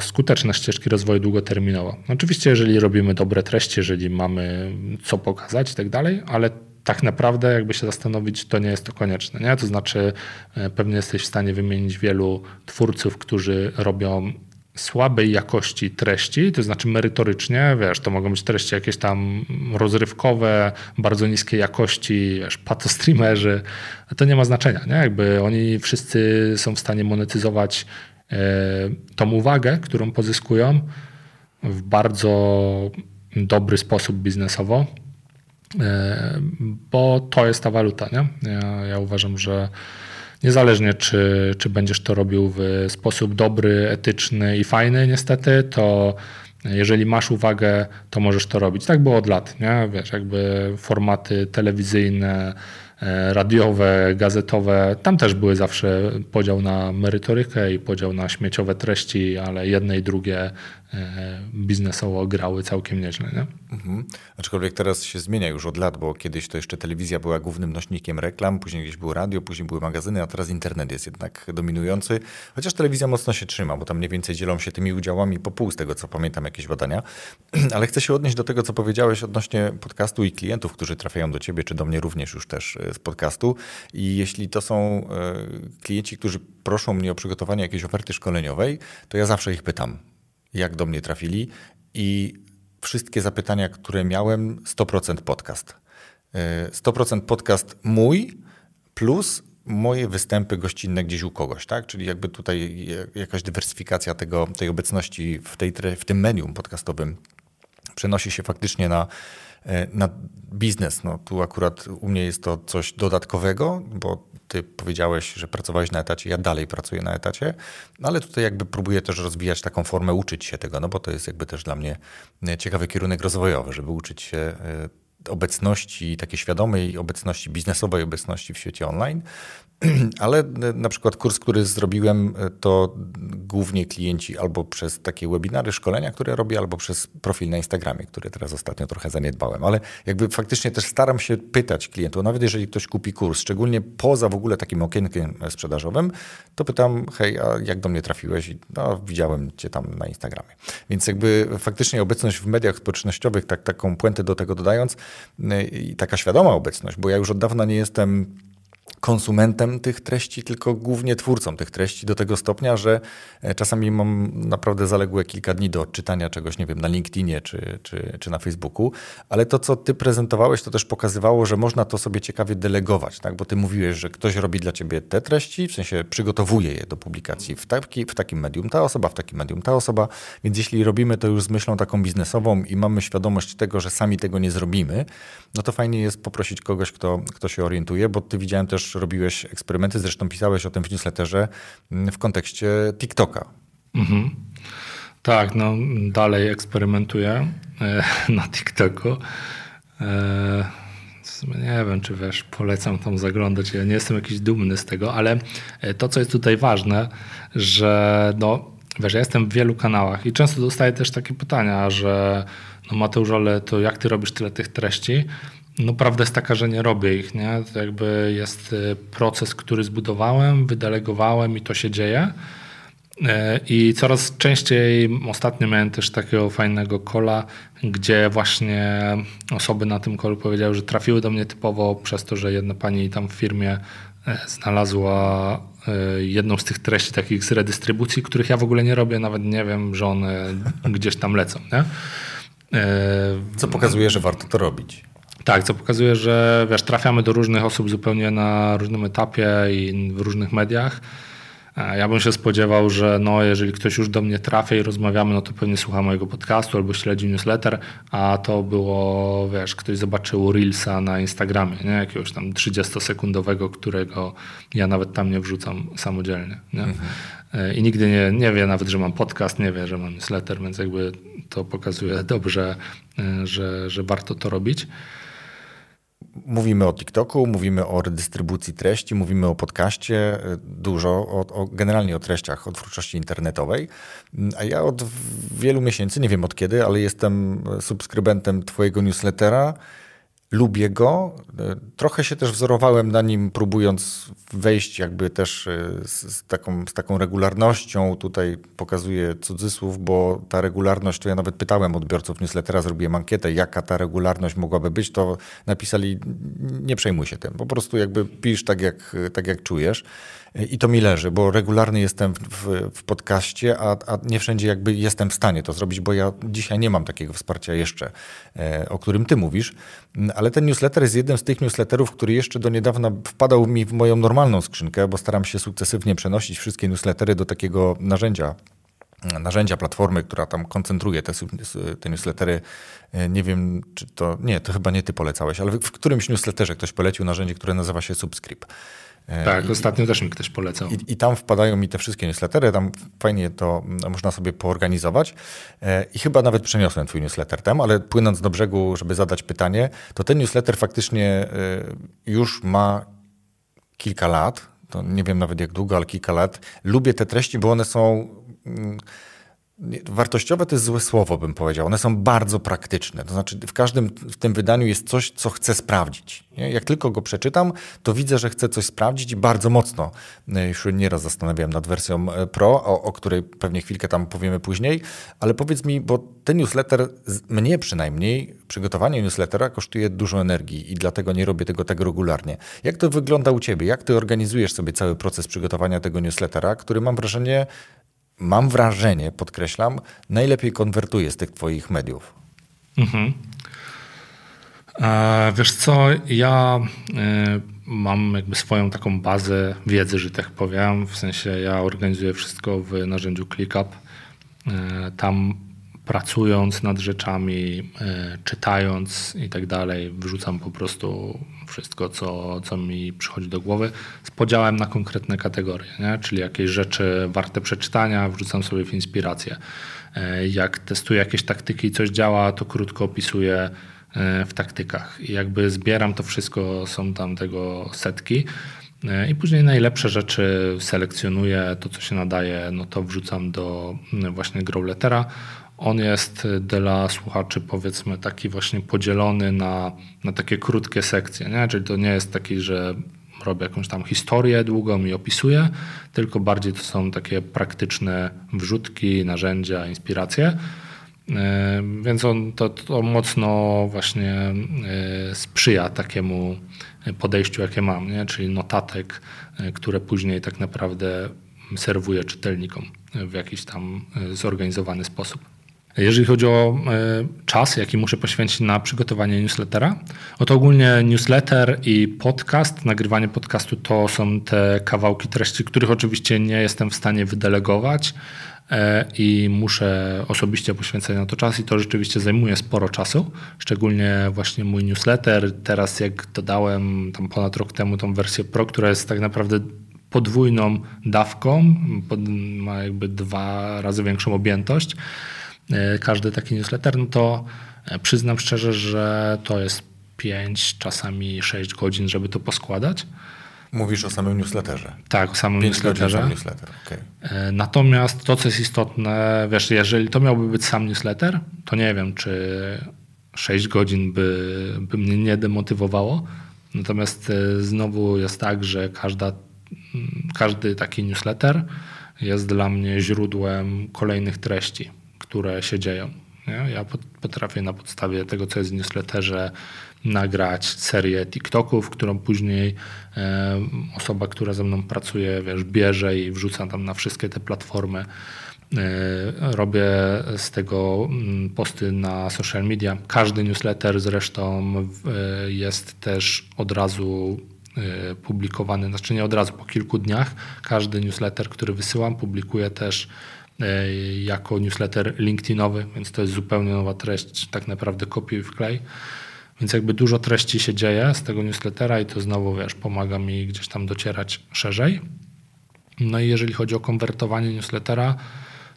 skuteczne ścieżki rozwoju długoterminowo. Oczywiście, jeżeli robimy dobre treści, jeżeli mamy co pokazać i tak dalej, ale tak naprawdę, jakby się zastanowić, to nie jest to konieczne. Nie? To znaczy, e, pewnie jesteś w stanie wymienić wielu twórców, którzy robią słabej jakości treści, to znaczy merytorycznie, wiesz, to mogą być treści jakieś tam rozrywkowe, bardzo niskiej jakości, wiesz, streamerzy, to nie ma znaczenia, nie? Jakby oni wszyscy są w stanie monetyzować e, tą uwagę, którą pozyskują w bardzo dobry sposób biznesowo, e, bo to jest ta waluta, nie? ja, ja uważam, że Niezależnie, czy, czy będziesz to robił w sposób dobry, etyczny i fajny, niestety, to jeżeli masz uwagę, to możesz to robić. Tak było od lat, nie? Wiesz, jakby formaty telewizyjne, e, radiowe, gazetowe, tam też były zawsze podział na merytorykę i podział na śmieciowe treści, ale jedne i drugie E, biznesowo grały całkiem nieźle. Nie? Mhm.
Aczkolwiek teraz się zmienia już od lat, bo kiedyś to jeszcze telewizja była głównym nośnikiem reklam, później gdzieś było radio, później były magazyny, a teraz internet jest jednak dominujący. Chociaż telewizja mocno się trzyma, bo tam mniej więcej dzielą się tymi udziałami po pół, z tego co pamiętam, jakieś badania. Ale chcę się odnieść do tego, co powiedziałeś odnośnie podcastu i klientów, którzy trafiają do ciebie, czy do mnie również już też e, z podcastu. I jeśli to są e, klienci, którzy proszą mnie o przygotowanie jakiejś oferty szkoleniowej, to ja zawsze ich pytam jak do mnie trafili i wszystkie zapytania, które miałem, 100% podcast. 100% e, podcast mój plus moje występy gościnne gdzieś u kogoś, tak? Czyli jakby tutaj jakaś dywersyfikacja tego, tej obecności w, tej, w tym medium podcastowym przenosi się faktycznie na, e, na biznes. No, tu akurat u mnie jest to coś dodatkowego, bo ty powiedziałeś, że pracowałeś na etacie, ja dalej pracuję na etacie, no ale tutaj jakby próbuję też rozwijać taką formę, uczyć się tego, no bo to jest jakby też dla mnie ciekawy kierunek rozwojowy, żeby uczyć się e, obecności, takiej świadomej obecności, biznesowej obecności w świecie online, ale e, na przykład kurs, który zrobiłem, e, to głównie klienci albo przez takie webinary, szkolenia, które robię, albo przez profil na Instagramie, który teraz ostatnio trochę zaniedbałem. Ale jakby faktycznie też staram się pytać klientów, nawet jeżeli ktoś kupi kurs, szczególnie poza w ogóle takim okienkiem e, sprzedażowym, to pytam, hej, a jak do mnie trafiłeś? No, widziałem cię tam na Instagramie. Więc jakby faktycznie obecność w mediach społecznościowych, tak, taką puentę do tego dodając, Y, i taka świadoma obecność, bo ja już od dawna nie jestem konsumentem tych treści, tylko głównie twórcą tych treści, do tego stopnia, że e, czasami mam naprawdę zaległe kilka dni do odczytania czegoś, nie wiem, na LinkedInie czy, czy, czy na Facebooku, ale to, co ty prezentowałeś, to też pokazywało, że można to sobie ciekawie delegować, tak? bo ty mówiłeś, że ktoś robi dla ciebie te treści, w sensie przygotowuje je do publikacji w, taki, w takim medium ta osoba, w takim medium ta osoba, więc jeśli robimy to już z myślą taką biznesową i mamy świadomość tego, że sami tego nie zrobimy, no to fajnie jest poprosić kogoś, kto, kto się orientuje, bo ty widziałem też też robiłeś eksperymenty, zresztą pisałeś o tym w newsletterze
mm, w kontekście TikToka. Mhm. Tak, no dalej eksperymentuję e, na TikToku. E, nie wiem, czy wiesz, polecam tam zaglądać. Ja nie jestem jakiś dumny z tego, ale e, to, co jest tutaj ważne, że no, wiesz, ja jestem w wielu kanałach i często dostaję też takie pytania, że no Mateusz, ale to jak ty robisz tyle tych treści? No prawda jest taka, że nie robię ich, nie? To jakby jest y, proces, który zbudowałem, wydelegowałem i to się dzieje. Y, I coraz częściej ostatnio miałem też takiego fajnego kola, gdzie właśnie osoby na tym kolu powiedziały, że trafiły do mnie typowo przez to, że jedna pani tam w firmie e, znalazła e, jedną z tych treści takich z redystrybucji, których ja w ogóle nie robię, nawet nie wiem, że one gdzieś tam lecą. Nie? E, Co pokazuje, że warto to robić. Tak, co pokazuje, że wiesz, trafiamy do różnych osób zupełnie na różnym etapie i w różnych mediach. E, ja bym się spodziewał, że no, jeżeli ktoś już do mnie trafia i rozmawiamy, no to pewnie słucha mojego podcastu albo śledzi newsletter, a to było, wiesz, ktoś zobaczył Reelsa na Instagramie, nie? jakiegoś tam 30-sekundowego, którego ja nawet tam nie wrzucam samodzielnie. Nie? Mhm. E, I nigdy nie, nie wie nawet, że mam podcast, nie wie, że mam newsletter, więc jakby to pokazuje dobrze, e, że, że warto to robić.
Mówimy o TikToku, mówimy o redystrybucji treści, mówimy o podcaście, e, dużo o, o, generalnie o treściach, o twórczości internetowej. Mm, a ja od wielu miesięcy, nie wiem od kiedy, ale jestem subskrybentem Twojego newslettera lubię go. Trochę się też wzorowałem na nim, próbując wejść jakby też e, z, z, taką, z taką regularnością. Tutaj pokazuję cudzysłów, bo ta regularność, to ja nawet pytałem odbiorców newslettera, zrobiłem ankietę, jaka ta regularność mogłaby być, to napisali nie przejmuj się tym, po prostu jakby pisz tak jak, tak jak czujesz. I to mi leży, bo regularny jestem w, w, podcaście, a, a nie wszędzie jakby jestem w stanie to zrobić, bo ja dzisiaj nie mam takiego wsparcia jeszcze, e, o którym ty mówisz. Mm, ale ten newsletter jest jednym z tych newsletterów, który jeszcze do niedawna wpadał mi w moją normalną skrzynkę, bo staram się sukcesywnie przenosić wszystkie newslettery do takiego narzędzia mm, narzędzia, platformy, która tam koncentruje te, te, newslettery. E, nie wiem, czy to. Nie, to chyba nie ty polecałeś, ale w którymś newsletterze ktoś polecił narzędzie, które nazywa się Subscribe. E, tak, I, ostatnio też mi ktoś polecał. I, I, tam wpadają mi te wszystkie newslettery, tam fajnie to mm, można sobie poorganizować. E, I chyba nawet przeniosłem twój newsletter tam, ale płynąc do brzegu, żeby zadać pytanie, to ten newsletter faktycznie e, już ma kilka lat, to nie wiem nawet jak długo, ale kilka lat. Lubię te treści, bo one są mm, Wartościowe to jest złe słowo, bym powiedział. One są bardzo praktyczne. To znaczy, w każdym w tym wydaniu jest coś, co chcę sprawdzić. Jak tylko go przeczytam, to widzę, że chcę coś sprawdzić i bardzo mocno e, już nieraz zastanawiałem nad wersją e, Pro, o, o której pewnie chwilkę tam powiemy później, ale powiedz mi, bo ten newsletter, mnie przynajmniej, przygotowanie newslettera kosztuje dużo energii i dlatego nie robię tego tak regularnie. Jak to wygląda u Ciebie? Jak Ty organizujesz sobie cały proces przygotowania tego newslettera, który mam wrażenie mam wrażenie, podkreślam, najlepiej konwertuje z tych Twoich mediów.
Mhm. E, wiesz co, ja e, mam jakby swoją taką bazę wiedzy, że tak powiem. W sensie ja organizuję wszystko w narzędziu ClickUp. E, tam pracując nad rzeczami, e, czytając i tak dalej, wyrzucam po prostu wszystko, co, co mi przychodzi do głowy, z podziałem na konkretne kategorie, nie? czyli jakieś rzeczy warte przeczytania, wrzucam sobie w inspirację. E, jak testuję jakieś taktyki i coś działa, to krótko opisuję e, w taktykach. I jakby zbieram to wszystko, są tam tego setki. E, I później najlepsze rzeczy selekcjonuję, to co się nadaje, no to wrzucam do właśnie Growletera on jest y, dla słuchaczy powiedzmy taki właśnie podzielony na, na takie krótkie sekcje, nie? czyli to nie jest taki, że robię jakąś tam historię długą i opisuję, tylko bardziej to są takie praktyczne wrzutki, narzędzia, inspiracje. Y, więc on to, to mocno właśnie y, sprzyja takiemu podejściu, jakie mam, nie? czyli notatek, które później tak naprawdę serwuję czytelnikom w jakiś tam zorganizowany sposób. Jeżeli chodzi o e, czas, jaki muszę poświęcić na przygotowanie newslettera, oto no ogólnie newsletter i podcast, nagrywanie podcastu to są te kawałki treści, których oczywiście nie jestem w stanie wydelegować e, i muszę osobiście poświęcać na to czas i to rzeczywiście zajmuje sporo czasu, szczególnie właśnie mój newsletter. Teraz jak dodałem tam ponad rok temu tą wersję Pro, która jest tak naprawdę podwójną dawką, ma jakby dwa razy większą objętość, E, każdy taki newsletter, no to e, przyznam szczerze, że to jest 5, czasami 6 godzin, żeby to poskładać. Mówisz o samym newsletterze. Tak, o samym Pięć newsletterze. Sam newsletter. Okay. E, natomiast to, co jest istotne, wiesz, jeżeli to miałby być sam newsletter, to nie wiem, czy 6 godzin by, by mnie nie demotywowało. Natomiast znowu jest tak, że każda, mm, każdy taki newsletter jest dla mnie źródłem kolejnych treści które się dzieją. Nie? Ja potrafię na podstawie tego, co jest w newsletterze, nagrać serię TikToków, którą później osoba, która ze mną pracuje, wiesz, bierze i wrzuca tam na wszystkie te platformy. E, robię z tego mm, posty na social media. Każdy newsletter zresztą e, jest też od razu e, publikowany, znaczy nie od razu, po kilku dniach. Każdy newsletter, który wysyłam, publikuję też E, jako newsletter LinkedInowy, więc to jest zupełnie nowa treść, tak naprawdę kopiuj w klej. Więc jakby dużo treści się dzieje z tego newslettera i to znowu, wiesz, pomaga mi gdzieś tam docierać szerzej. No i jeżeli chodzi o konwertowanie newslettera,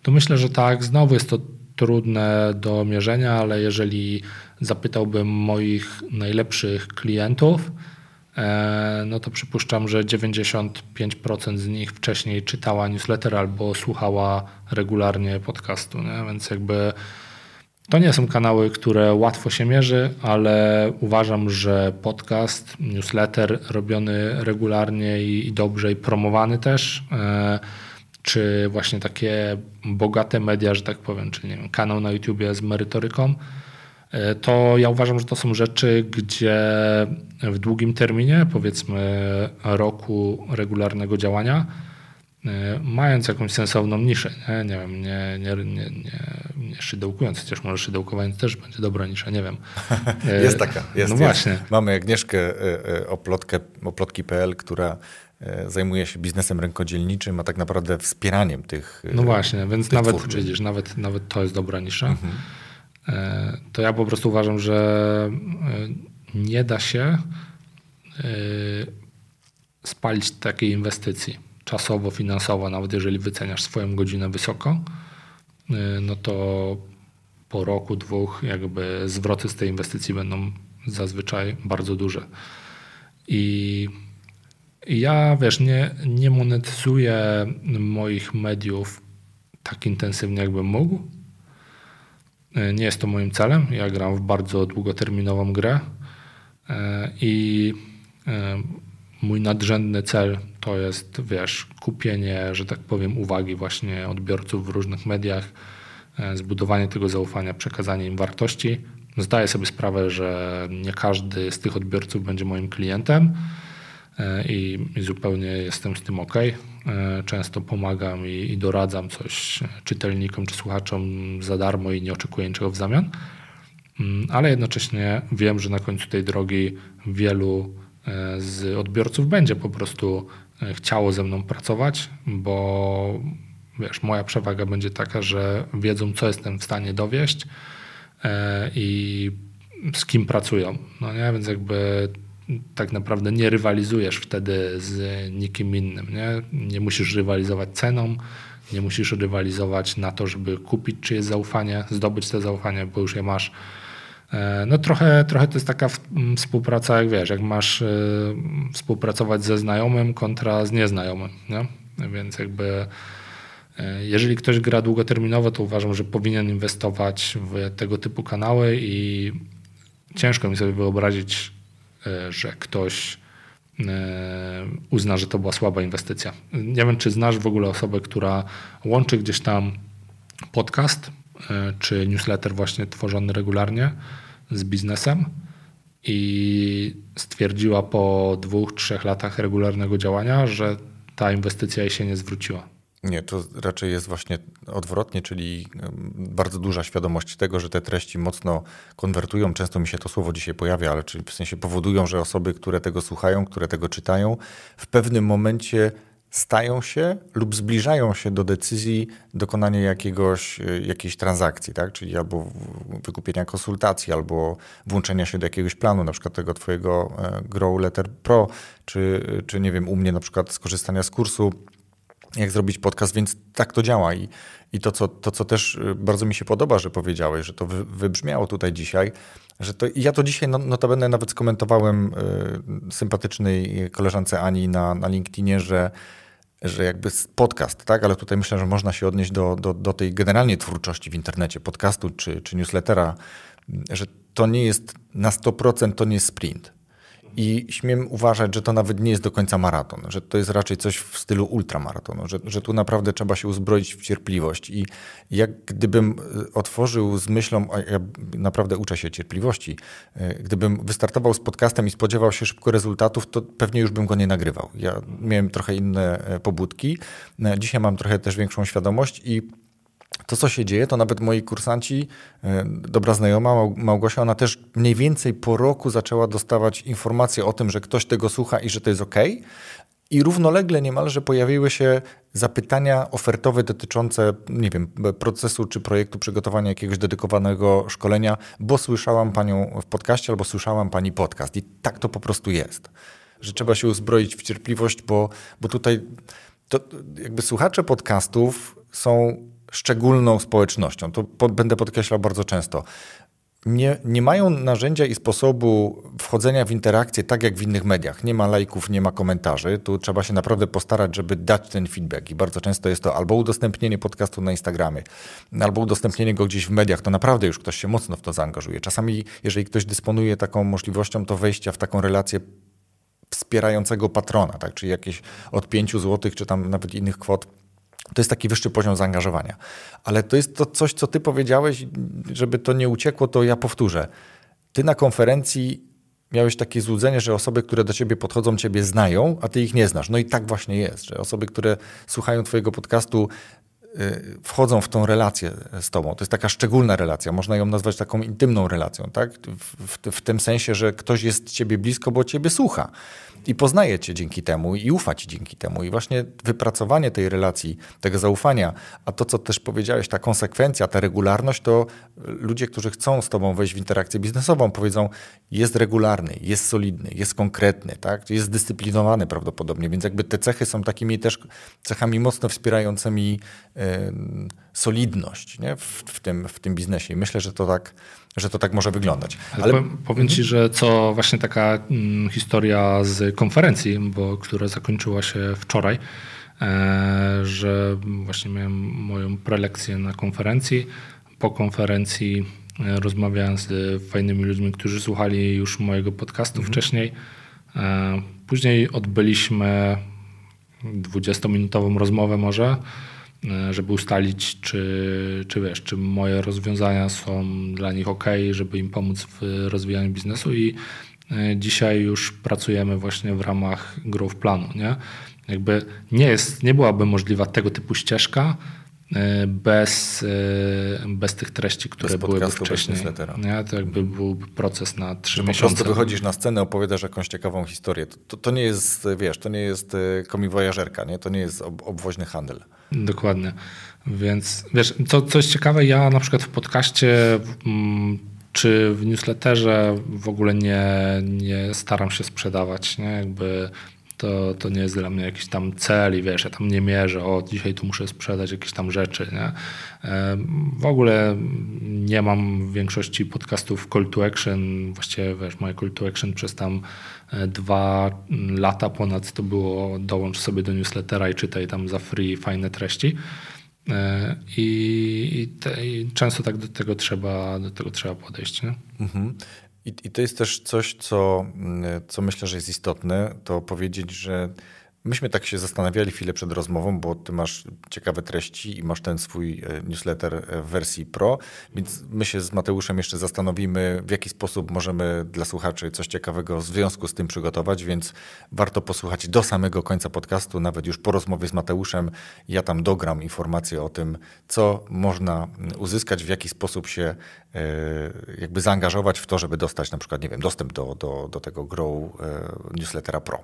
to myślę, że tak, znowu jest to trudne do mierzenia, ale jeżeli zapytałbym moich najlepszych klientów, E, no to przypuszczam, że 95% z nich wcześniej czytała newsletter albo słuchała regularnie podcastu, nie? więc jakby to nie są kanały, które łatwo się mierzy, ale uważam, że podcast, newsletter robiony regularnie i dobrze i promowany też, e, czy właśnie takie bogate media, że tak powiem, czyli nie wiem, kanał na YouTubie z merytoryką, to ja uważam, że to są rzeczy, gdzie w długim terminie, powiedzmy roku regularnego działania, e, mając jakąś sensowną niszę, nie, nie wiem, nie, nie, nie, nie, szydełkując, chociaż może szydełkowanie też będzie dobra nisza, nie wiem. jest taka, e, jest. No jest. właśnie.
Mamy Agnieszkę e, oplotki.pl, która zajmuje się biznesem rękodzielniczym, a tak naprawdę wspieraniem tych No właśnie, więc nawet, widzisz,
nawet, nawet to jest dobra nisza. Mhm. E, to ja po prostu uważam, że e, nie da się e, spalić takiej inwestycji czasowo, finansowo, nawet jeżeli wyceniasz swoją godzinę wysoko, no to po roku, dwóch jakby zwroty z tej inwestycji będą zazwyczaj bardzo duże. I ja, wiesz, nie, nie monetyzuję moich mediów tak intensywnie, jakbym mógł, E, nie jest to moim celem. Ja gram w bardzo długoterminową grę e, i e, mój nadrzędny cel to jest, wiesz, kupienie, że tak powiem, uwagi właśnie odbiorców w różnych mediach, zbudowanie tego zaufania, przekazanie im wartości. Zdaję sobie sprawę, że nie każdy z tych odbiorców będzie moim klientem i, i zupełnie jestem z tym ok. E, często pomagam i, i doradzam coś czytelnikom czy słuchaczom za darmo i nie oczekuję niczego w zamian, mm, ale jednocześnie wiem, że na końcu tej drogi wielu e, z odbiorców będzie po prostu e, chciało ze mną pracować, bo wiesz, moja przewaga będzie taka, że wiedzą, co jestem w stanie dowieść i z kim pracują. No nie, więc jakby tak naprawdę nie rywalizujesz wtedy z nikim innym. Nie, nie musisz rywalizować ceną, nie musisz rywalizować na to, żeby kupić czyjeś zaufanie, zdobyć te zaufanie, bo już je masz. E, no trochę, trochę to jest taka mm, współpraca, jak wiesz, jak masz e, współpracować ze znajomym kontra z nieznajomym, nie? więc jakby e, jeżeli ktoś gra długoterminowo, to uważam, że powinien inwestować w tego typu kanały i ciężko mi sobie wyobrazić E, że ktoś e, uzna, że to była słaba inwestycja. Nie wiem, czy znasz w ogóle osobę, która łączy gdzieś tam podcast e, czy newsletter właśnie tworzony regularnie z biznesem i stwierdziła po dwóch, trzech latach regularnego działania, że ta inwestycja jej się nie zwróciła.
Nie, to raczej jest właśnie odwrotnie, czyli bardzo duża świadomość tego, że te treści mocno konwertują. Często mi się to słowo dzisiaj pojawia, ale czyli w sensie powodują, że osoby, które tego słuchają, które tego czytają, w pewnym momencie stają się lub zbliżają się do decyzji dokonania jakiegoś, e, jakiejś transakcji, tak? czyli albo wykupienia konsultacji, albo włączenia się do jakiegoś planu, na przykład tego twojego e, Grow Letter Pro, czy, czy nie wiem, u mnie na przykład skorzystania z kursu jak zrobić podcast, więc tak to działa. I, i to, co, to, co też y, bardzo mi się podoba, że powiedziałeś, że to wy, wybrzmiało tutaj dzisiaj, że to, ja to dzisiaj no, notabene nawet skomentowałem y, sympatycznej koleżance Ani na, na LinkedInie, że że jakby podcast, tak? Ale tutaj myślę, że można się odnieść do, do, do tej generalnie twórczości w internecie, podcastu czy, czy newslettera, że to nie jest na 100%, to nie jest sprint. I śmiem uważać, że to nawet nie jest do końca maraton, że to jest raczej coś w stylu ultramaratonu, że, że tu naprawdę trzeba się uzbroić w cierpliwość. I jak gdybym e, otworzył z myślą, a ja naprawdę uczę się cierpliwości, e, gdybym wystartował z podcastem i spodziewał się szybko rezultatów, to pewnie już bym go nie nagrywał. Ja miałem trochę inne e, pobudki, dzisiaj mam trochę też większą świadomość i to, co się dzieje, to nawet moi kursanci, e, dobra znajoma Małgosia, ona też mniej więcej po roku zaczęła dostawać informacje o tym, że ktoś tego słucha i że to jest ok. I równolegle niemalże pojawiły się zapytania ofertowe dotyczące, nie wiem, procesu czy projektu przygotowania jakiegoś dedykowanego szkolenia, bo słyszałam panią w podcaście albo słyszałam pani podcast. I tak to po prostu jest, że trzeba się uzbroić w cierpliwość, bo, bo tutaj to jakby słuchacze podcastów są szczególną społecznością. To będę podkreślał bardzo często. Nie, nie, mają narzędzia i sposobu wchodzenia w interakcję tak jak w innych mediach. Nie ma lajków, nie ma komentarzy. Tu trzeba się naprawdę postarać, żeby dać ten feedback. I bardzo często jest to albo udostępnienie podcastu na Instagramie, albo udostępnienie go gdzieś w mediach. To naprawdę już ktoś się mocno w to zaangażuje. Czasami, jeżeli ktoś dysponuje taką możliwością, to wejścia w taką relację wspierającego patrona, tak? czyli jakieś od 5 zł, czy tam nawet innych kwot to jest taki wyższy poziom zaangażowania. Ale to jest to coś, co ty powiedziałeś, żeby to nie uciekło, to ja powtórzę. Ty na konferencji miałeś takie złudzenie, że osoby, które do ciebie podchodzą, ciebie znają, a ty ich nie znasz. No i tak właśnie jest, że osoby, które słuchają twojego podcastu, y, wchodzą w tą relację z tobą. To jest taka szczególna relacja, można ją nazwać taką intymną relacją, tak? W, w, w tym sensie, że ktoś jest ciebie blisko, bo ciebie słucha i poznaje cię dzięki temu i ufa ci dzięki temu. I właśnie wypracowanie tej relacji, tego zaufania, a to, co też powiedziałeś, ta konsekwencja, ta regularność, to e, ludzie, którzy chcą z tobą wejść w interakcję biznesową, powiedzą, jest regularny, jest solidny, jest konkretny, tak? jest zdyscyplinowany prawdopodobnie. Więc jakby te cechy są takimi też cechami mocno wspierającymi yy, solidność nie? W, w, tym, w tym biznesie. I myślę, że to tak że to tak może wyglądać. Ale, Ale...
Powiem, Ci, mhm. że co właśnie taka mm, historia z konferencji, bo, która zakończyła się wczoraj, e, że właśnie miałem moją prelekcję na konferencji. Po konferencji e, rozmawiałem z fajnymi ludźmi, którzy słuchali już mojego podcastu mhm. wcześniej. E, później odbyliśmy 20-minutową rozmowę może E, żeby ustalić, czy, czy wiesz, czy moje rozwiązania są dla nich ok, żeby im pomóc w rozwijaniu biznesu i e, dzisiaj już pracujemy właśnie w ramach growth planu, nie? Jakby nie jest, nie byłaby możliwa tego typu ścieżka, E, bez, e, bez tych treści, które bez były wcześniej. Nie? To jakby byłby proces na trzy miesiące. Po prostu wychodzisz na scenę, opowiadasz jakąś ciekawą
historię. To, to, to nie jest, wiesz, to nie jest e, komiwojażerka, nie? To nie jest ob obwoźny handel.
Dokładnie. Więc wiesz, to coś ciekawe, ja na przykład w podcaście mm, czy w newsletterze w ogóle nie, nie staram się sprzedawać, nie? Jakby to, to nie jest dla mnie jakiś tam cel i wiesz, ja tam nie mierzę, o dzisiaj tu muszę sprzedać jakieś tam rzeczy. Nie? E, w ogóle nie mam w większości podcastów call to action, właściwie wiesz, moje call to action przez tam e, dwa lata ponad to było dołącz sobie do newslettera i czytaj tam za free fajne treści. E, I, te, I, często tak do tego trzeba, do tego trzeba podejść. Nie? Mhm.
I, I, to jest też coś, co, mm, co myślę, że jest istotne, to powiedzieć, że Myśmy tak się zastanawiali chwilę przed rozmową, bo ty masz ciekawe treści i masz ten swój e, newsletter e, w wersji pro, więc my się z Mateuszem jeszcze zastanowimy, w jaki sposób możemy dla słuchaczy coś ciekawego w związku z tym przygotować, więc warto posłuchać do samego końca podcastu, nawet już po rozmowie z Mateuszem. Ja tam dogram informacje o tym, co można mm, uzyskać, w jaki sposób się e, jakby zaangażować w to, żeby dostać na przykład, nie wiem, dostęp do, do, do tego Grow newslettera pro.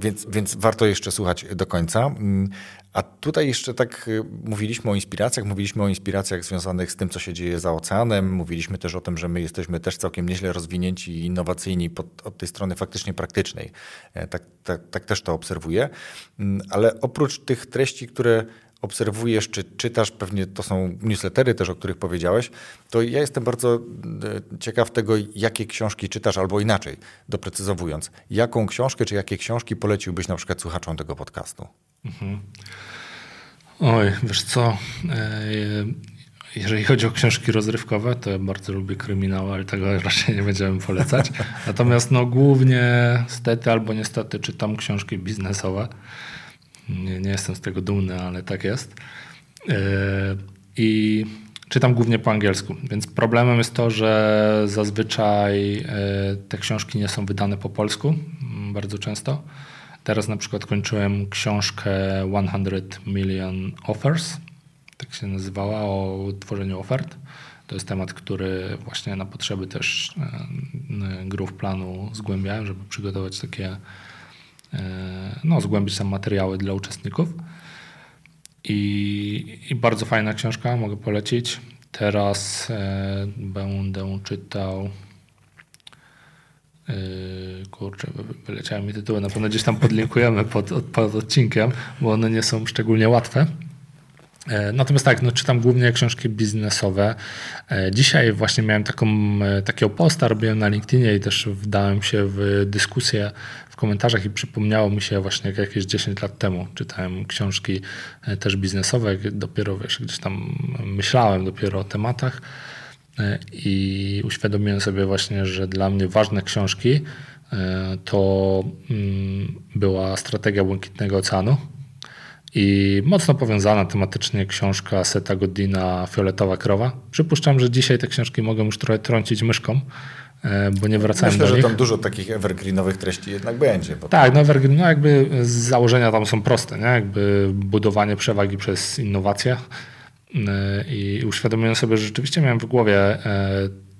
Więc więc warto jeszcze słuchać do końca. Mm, a tutaj jeszcze tak y, mówiliśmy o inspiracjach, mówiliśmy o inspiracjach związanych z tym, co się dzieje za oceanem, mówiliśmy też o tym, że my jesteśmy też całkiem nieźle rozwinięci i innowacyjni pod, od tej strony faktycznie praktycznej. E, tak, tak, tak też to obserwuję. Mm, ale oprócz tych treści, które obserwujesz czy czytasz, pewnie to są newslettery też, o których powiedziałeś, to ja jestem bardzo e, ciekaw tego, jakie książki czytasz, albo inaczej, doprecyzowując, jaką książkę czy jakie książki poleciłbyś na przykład słuchaczom tego podcastu?
Mhm. Oj, wiesz co, e, jeżeli chodzi o książki rozrywkowe, to ja bardzo lubię kryminały, ale tego raczej nie będziemy polecać. Natomiast no, głównie, stety albo niestety, czytam książki biznesowe. Nie, nie jestem z tego dumny, ale tak jest. E, I czytam głównie po angielsku, więc problemem jest to, że zazwyczaj e, te książki nie są wydane po polsku mm, bardzo często. Teraz na przykład kończyłem książkę 100 Million Offers, tak się nazywała, o tworzeniu ofert. To jest temat, który właśnie na potrzeby też e, grów planu zgłębiałem, żeby przygotować takie E, no, zgłębić tam materiały dla uczestników. I, I, bardzo fajna książka, mogę polecić. Teraz e, będę czytał. Yy, kurczę, wyleciały mi tytuły. Na pewno gdzieś tam podlinkujemy pod, pod, odcinkiem, bo one nie są szczególnie łatwe. E, natomiast tak, no, czytam głównie książki biznesowe. E, dzisiaj właśnie miałem taką, e, takiego posta, robiłem na LinkedInie i też wdałem się w dyskusję w komentarzach i przypomniało mi się właśnie jak jakieś 10 lat temu czytałem książki też biznesowe, dopiero wiesz, gdzieś tam myślałem dopiero o tematach i uświadomiłem sobie właśnie, że dla mnie ważne książki to mm, była Strategia Błękitnego Oceanu i mocno powiązana tematycznie książka Seta Godina Fioletowa Krowa. Przypuszczam, że dzisiaj te książki mogą już trochę trącić myszką, e, bo nie wracając Myślę, do nich. Myślę, że tam
dużo takich evergreenowych treści jednak będzie.
Tak, no evergreen, no jakby z założenia tam są proste, nie? jakby budowanie przewagi przez innowacje e, i uświadomiłem sobie, że rzeczywiście miałem w głowie e,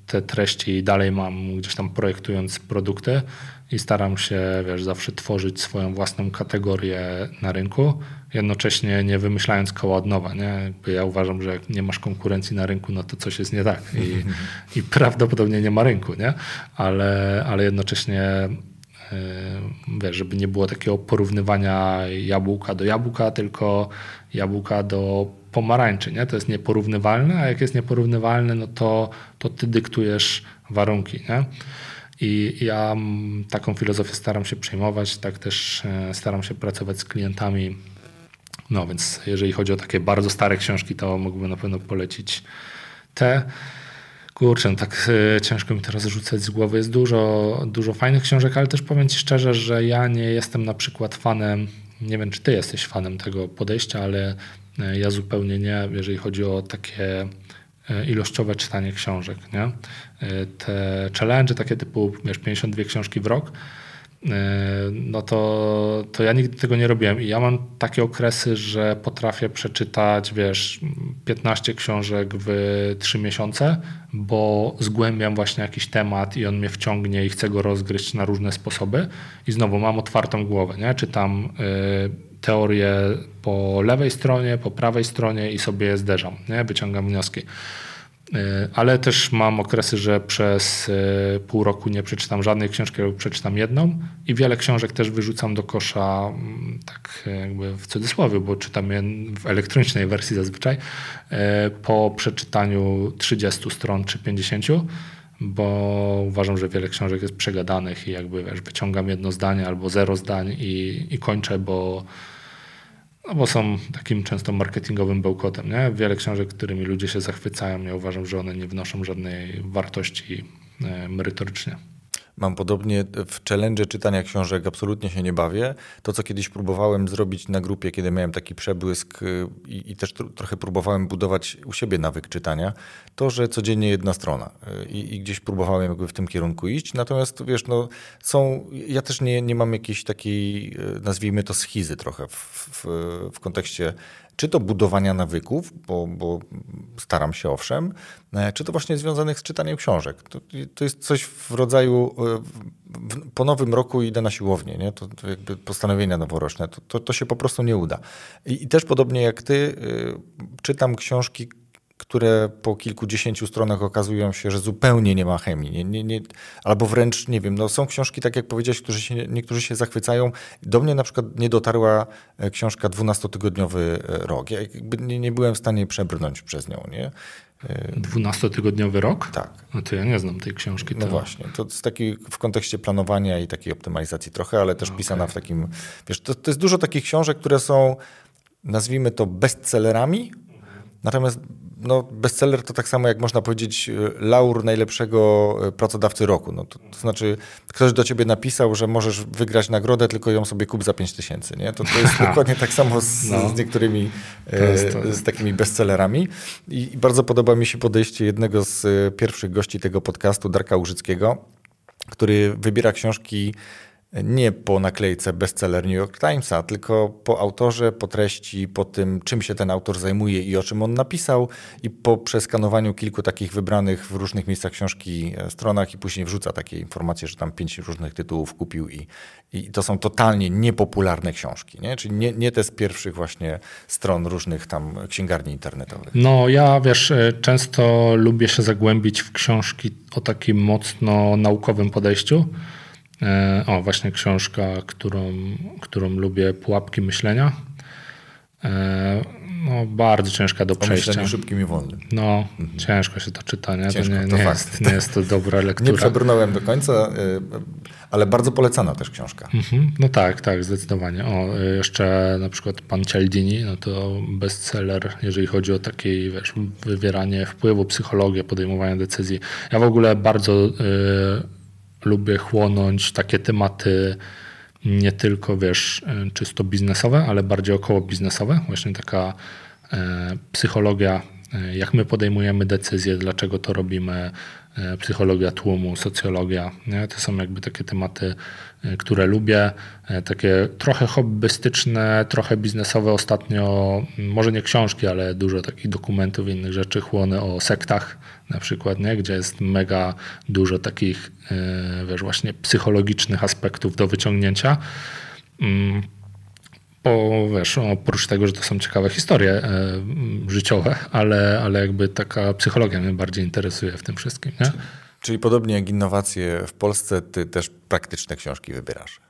te treści i dalej mam gdzieś tam projektując produkty i staram się, wiesz, zawsze tworzyć swoją własną kategorię na rynku jednocześnie nie wymyślając koła od nowa. Nie? Bo ja uważam, że jak nie masz konkurencji na rynku, no to coś jest nie tak i, i prawdopodobnie nie ma rynku, nie? Ale, ale jednocześnie e, wiesz, żeby nie było takiego porównywania jabłka do jabłka, tylko jabłka do pomarańczy. Nie? To jest nieporównywalne, a jak jest nieporównywalne, no to, to ty dyktujesz warunki. Nie? I ja taką filozofię staram się przejmować, tak też e, staram się pracować z klientami no więc jeżeli chodzi o takie bardzo stare książki, to mógłbym na pewno polecić te. Kurczę, no tak e, ciężko mi teraz rzucać z głowy. Jest dużo, dużo fajnych książek, ale też powiem Ci szczerze, że ja nie jestem na przykład fanem, nie wiem czy Ty jesteś fanem tego podejścia, ale e, ja zupełnie nie, jeżeli chodzi o takie e, ilościowe czytanie książek. Nie? Te challenge, takie typu wiesz, 52 książki w rok, E, no to, to ja nigdy tego nie robiłem. I ja mam takie okresy, że potrafię przeczytać, wiesz, 15 książek w 3 miesiące, bo zgłębiam właśnie jakiś temat i on mnie wciągnie i chcę go rozgryźć na różne sposoby. I znowu mam otwartą głowę, nie? Czytam y, teorie po lewej stronie, po prawej stronie i sobie zderzam, nie? Wyciągam wnioski. E, ale też mam okresy, że przez e, pół roku nie przeczytam żadnej książki albo przeczytam jedną i wiele książek też wyrzucam do kosza, mm, tak e, jakby w cudzysłowie, bo czytam je w elektronicznej wersji zazwyczaj, po przeczytaniu 30 stron czy 50, bo uważam, że wiele książek jest przegadanych i jakby wiesz, wyciągam jedno zdanie albo zero zdań i, i kończę, bo no bo są takim często marketingowym bełkotem. Nie? Wiele książek, którymi ludzie się zachwycają, ja uważam, że one nie wnoszą żadnej wartości e, merytorycznie. Mam podobnie w challenge czytania
książek, absolutnie się nie bawię. To, co kiedyś próbowałem zrobić na grupie, kiedy miałem taki przebłysk y, i, i też trochę próbowałem budować u siebie nawyk czytania, to, że codziennie jedna strona y, I, i, gdzieś próbowałem jakby w tym kierunku iść. Natomiast wiesz, no są, ja też nie, nie mam jakiejś takiej, y, nazwijmy to schizy trochę w, w, w kontekście czy to budowania nawyków, bo, bo staram się owszem, e, czy to właśnie związanych z czytaniem książek. To, to jest coś w rodzaju e, w, po nowym roku idę na siłownię, nie? To, to jakby postanowienia noworoczne. To, to, to, się po prostu nie uda. I, I, też podobnie jak ty, e, czytam książki, które po kilkudziesięciu stronach okazują się, że zupełnie nie ma chemii. Nie, nie, nie, albo wręcz, nie wiem, no są książki, tak jak powiedziałeś, którzy się, niektórzy się zachwycają. Do mnie na przykład nie dotarła e, książka 12-tygodniowy e, rok. Ja jakby nie, nie byłem w stanie przebrnąć przez nią, nie? 12-tygodniowy e, rok? Tak. No to ja nie znam tej książki. No to... No właśnie, to jest taki w kontekście planowania i takiej optymalizacji trochę, ale też okay. pisana w takim, wiesz, to, to jest dużo takich książek, które są, nazwijmy to bestsellerami, natomiast no, bestseller to tak samo jak można powiedzieć y, laur najlepszego y, pracodawcy roku. No, to, to, znaczy, ktoś do ciebie napisał, że możesz wygrać nagrodę, tylko ją sobie kup za 5 tysięcy. Nie? To, to jest dokładnie tak samo z, no. z niektórymi, e, z takimi bestsellerami. I, I bardzo podoba mi się podejście jednego z pierwszych gości tego podcastu, Darka Użyckiego, który wybiera książki nie po naklejce bestseller New York Timesa, tylko po autorze, po treści, po tym, czym się ten autor zajmuje i o czym on napisał, i po przeskanowaniu kilku takich wybranych w różnych miejscach książki e, stronach, i później wrzuca takie informacje, że tam pięć różnych tytułów kupił, i,
i to są totalnie niepopularne książki,
nie? czyli nie, nie te z pierwszych właśnie stron różnych tam księgarni internetowych.
No, ja wiesz, e, często lubię się zagłębić w książki o takim mocno naukowym podejściu. E, o, właśnie książka, którą, którą lubię, Pułapki myślenia. E, no, bardzo ciężka do przejścia. O szybkim i wolnym. No, mhm. ciężko się to czyta, nie? Ciężko, to nie, nie, jest, nie jest to dobra lektura. nie przebrnąłem do końca, e, ale bardzo polecana też książka. Mhm. No tak, tak, zdecydowanie. O, jeszcze na przykład Pan Cialdini, no to bestseller, jeżeli chodzi o takie, wiesz, wywieranie wpływu, psychologię, podejmowanie decyzji. Ja w ogóle bardzo... Yy, lubię chłonąć takie tematy nie tylko, wiesz, e, czysto biznesowe, ale bardziej około biznesowe. Właśnie taka e, psychologia, e, jak my podejmujemy decyzje, dlaczego to robimy, psychologia tłumu, socjologia. Nie? To są jakby takie tematy, E, które lubię, e, takie trochę hobbystyczne, trochę biznesowe. Ostatnio, może nie książki, ale dużo takich dokumentów i innych rzeczy chłonę o sektach na przykład, nie? gdzie jest mega dużo takich e, wiesz, właśnie psychologicznych aspektów do wyciągnięcia. Bo mm, wiesz, oprócz tego, że to są ciekawe historie życiowe, ale, ale jakby taka psychologia mnie bardziej interesuje w tym wszystkim. Nie? Czyli podobnie jak innowacje w Polsce, ty też praktyczne książki wybierasz.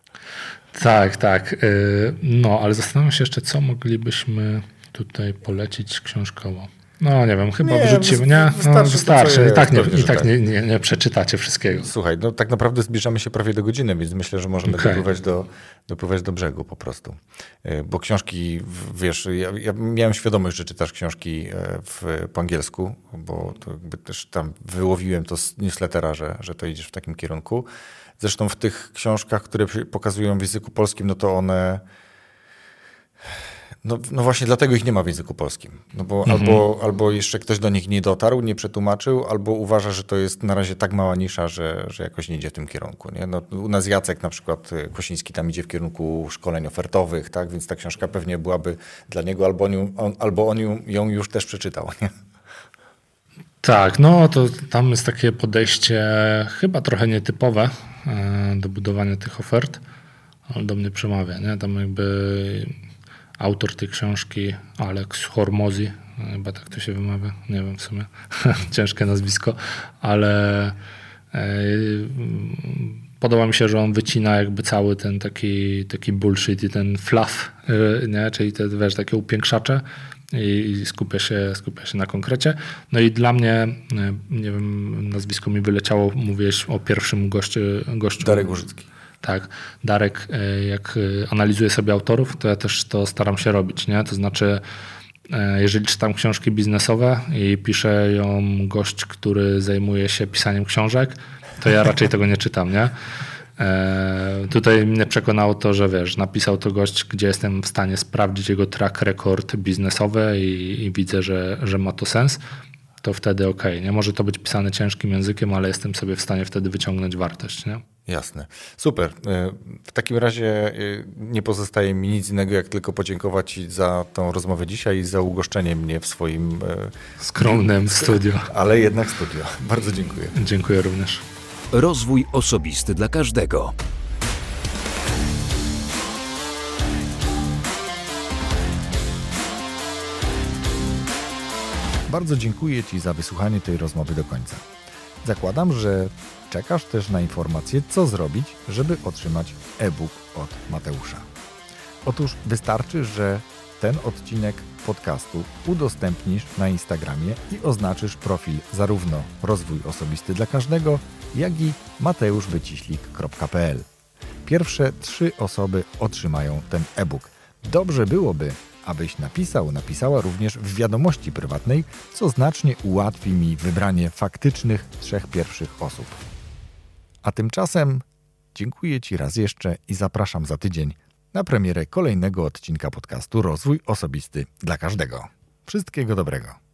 Tak, tak. Y, no, ale zastanawiam się jeszcze, co moglibyśmy tutaj polecić książkowo. No nie wiem, chyba nie, wrzucimy. Nie, wystarczy. No, wystarczy. I tak, nie, i tak, tak
nie, nie, nie, przeczytacie wszystkiego. Słuchaj, no tak naprawdę zbliżamy się prawie do godziny, więc myślę, że możemy okay. dopływać, do, dopływać do brzegu po prostu. E, bo książki, wiesz, ja, ja miałem świadomość, że czytasz książki e, w, po angielsku, bo to jakby też tam wyłowiłem to z newslettera, że, że to idziesz w takim kierunku. Zresztą w tych książkach, które pokazują w języku polskim, no to one no, no właśnie dlatego ich nie ma w języku polskim. No bo mhm. albo, albo jeszcze ktoś do nich nie dotarł, nie przetłumaczył, albo uważa, że to jest na razie tak mała nisza, że, że jakoś nie idzie w tym kierunku. Nie? No, u nas Jacek na przykład y, Kosiński tam idzie w kierunku szkoleń ofertowych, tak? więc ta książka pewnie byłaby dla niego, albo on, on albo on ją już też przeczytał.
Nie? Tak, no to tam jest takie podejście chyba trochę nietypowe e, do budowania tych ofert, ale do mnie przemawia. Nie? Tam jakby Autor tej książki Alex Hormozy, e, chyba tak to się wymawia, nie wiem w sumie, ciężkie nazwisko, ale e, podoba mi się, że on wycina jakby cały ten taki, taki bullshit i ten fluff, e, nie? czyli te wiesz, takie upiększacze i skupia się, skupia się na konkrecie. No i dla mnie, nie wiem, nazwisko mi wyleciało, mówiłeś o pierwszym gościu gościu. Darek Użycki. Tak, Darek, e, jak e, analizuję sobie autorów, to ja też to staram się robić, nie? To znaczy, e, jeżeli czytam książki biznesowe i pisze ją gość, który zajmuje się pisaniem książek, to ja raczej tego nie czytam, nie? Tutaj mnie przekonało to, że wiesz, napisał to gość, gdzie jestem w stanie sprawdzić jego track record biznesowy i, i widzę, że, że ma to sens, to wtedy okej. Okay, nie może to być pisane ciężkim językiem, ale jestem sobie w stanie wtedy wyciągnąć wartość. Nie?
Jasne. Super. E, w takim razie e, nie pozostaje mi nic innego, jak tylko podziękować Ci za tą rozmowę dzisiaj i za ugoszczenie mnie w swoim e, skromnym studio. Ale jednak studio. Bardzo dziękuję.
Dziękuję również.
Rozwój osobisty dla każdego. Bardzo dziękuję Ci za wysłuchanie tej rozmowy do końca. Zakładam, że Czekasz też na informację, co zrobić, żeby otrzymać e-book od Mateusza. Otóż wystarczy, że ten odcinek podcastu udostępnisz na Instagramie i oznaczysz profil zarówno rozwój osobisty dla każdego, jak i mateuszwyciślik.pl. Pierwsze trzy osoby otrzymają ten e-book. Dobrze byłoby, abyś napisał, napisała również w wiadomości prywatnej, co znacznie ułatwi mi wybranie faktycznych trzech pierwszych osób. A tymczasem dziękuję Ci raz jeszcze i zapraszam za tydzień na premierę kolejnego odcinka podcastu Rozwój Osobisty dla Każdego. Wszystkiego dobrego.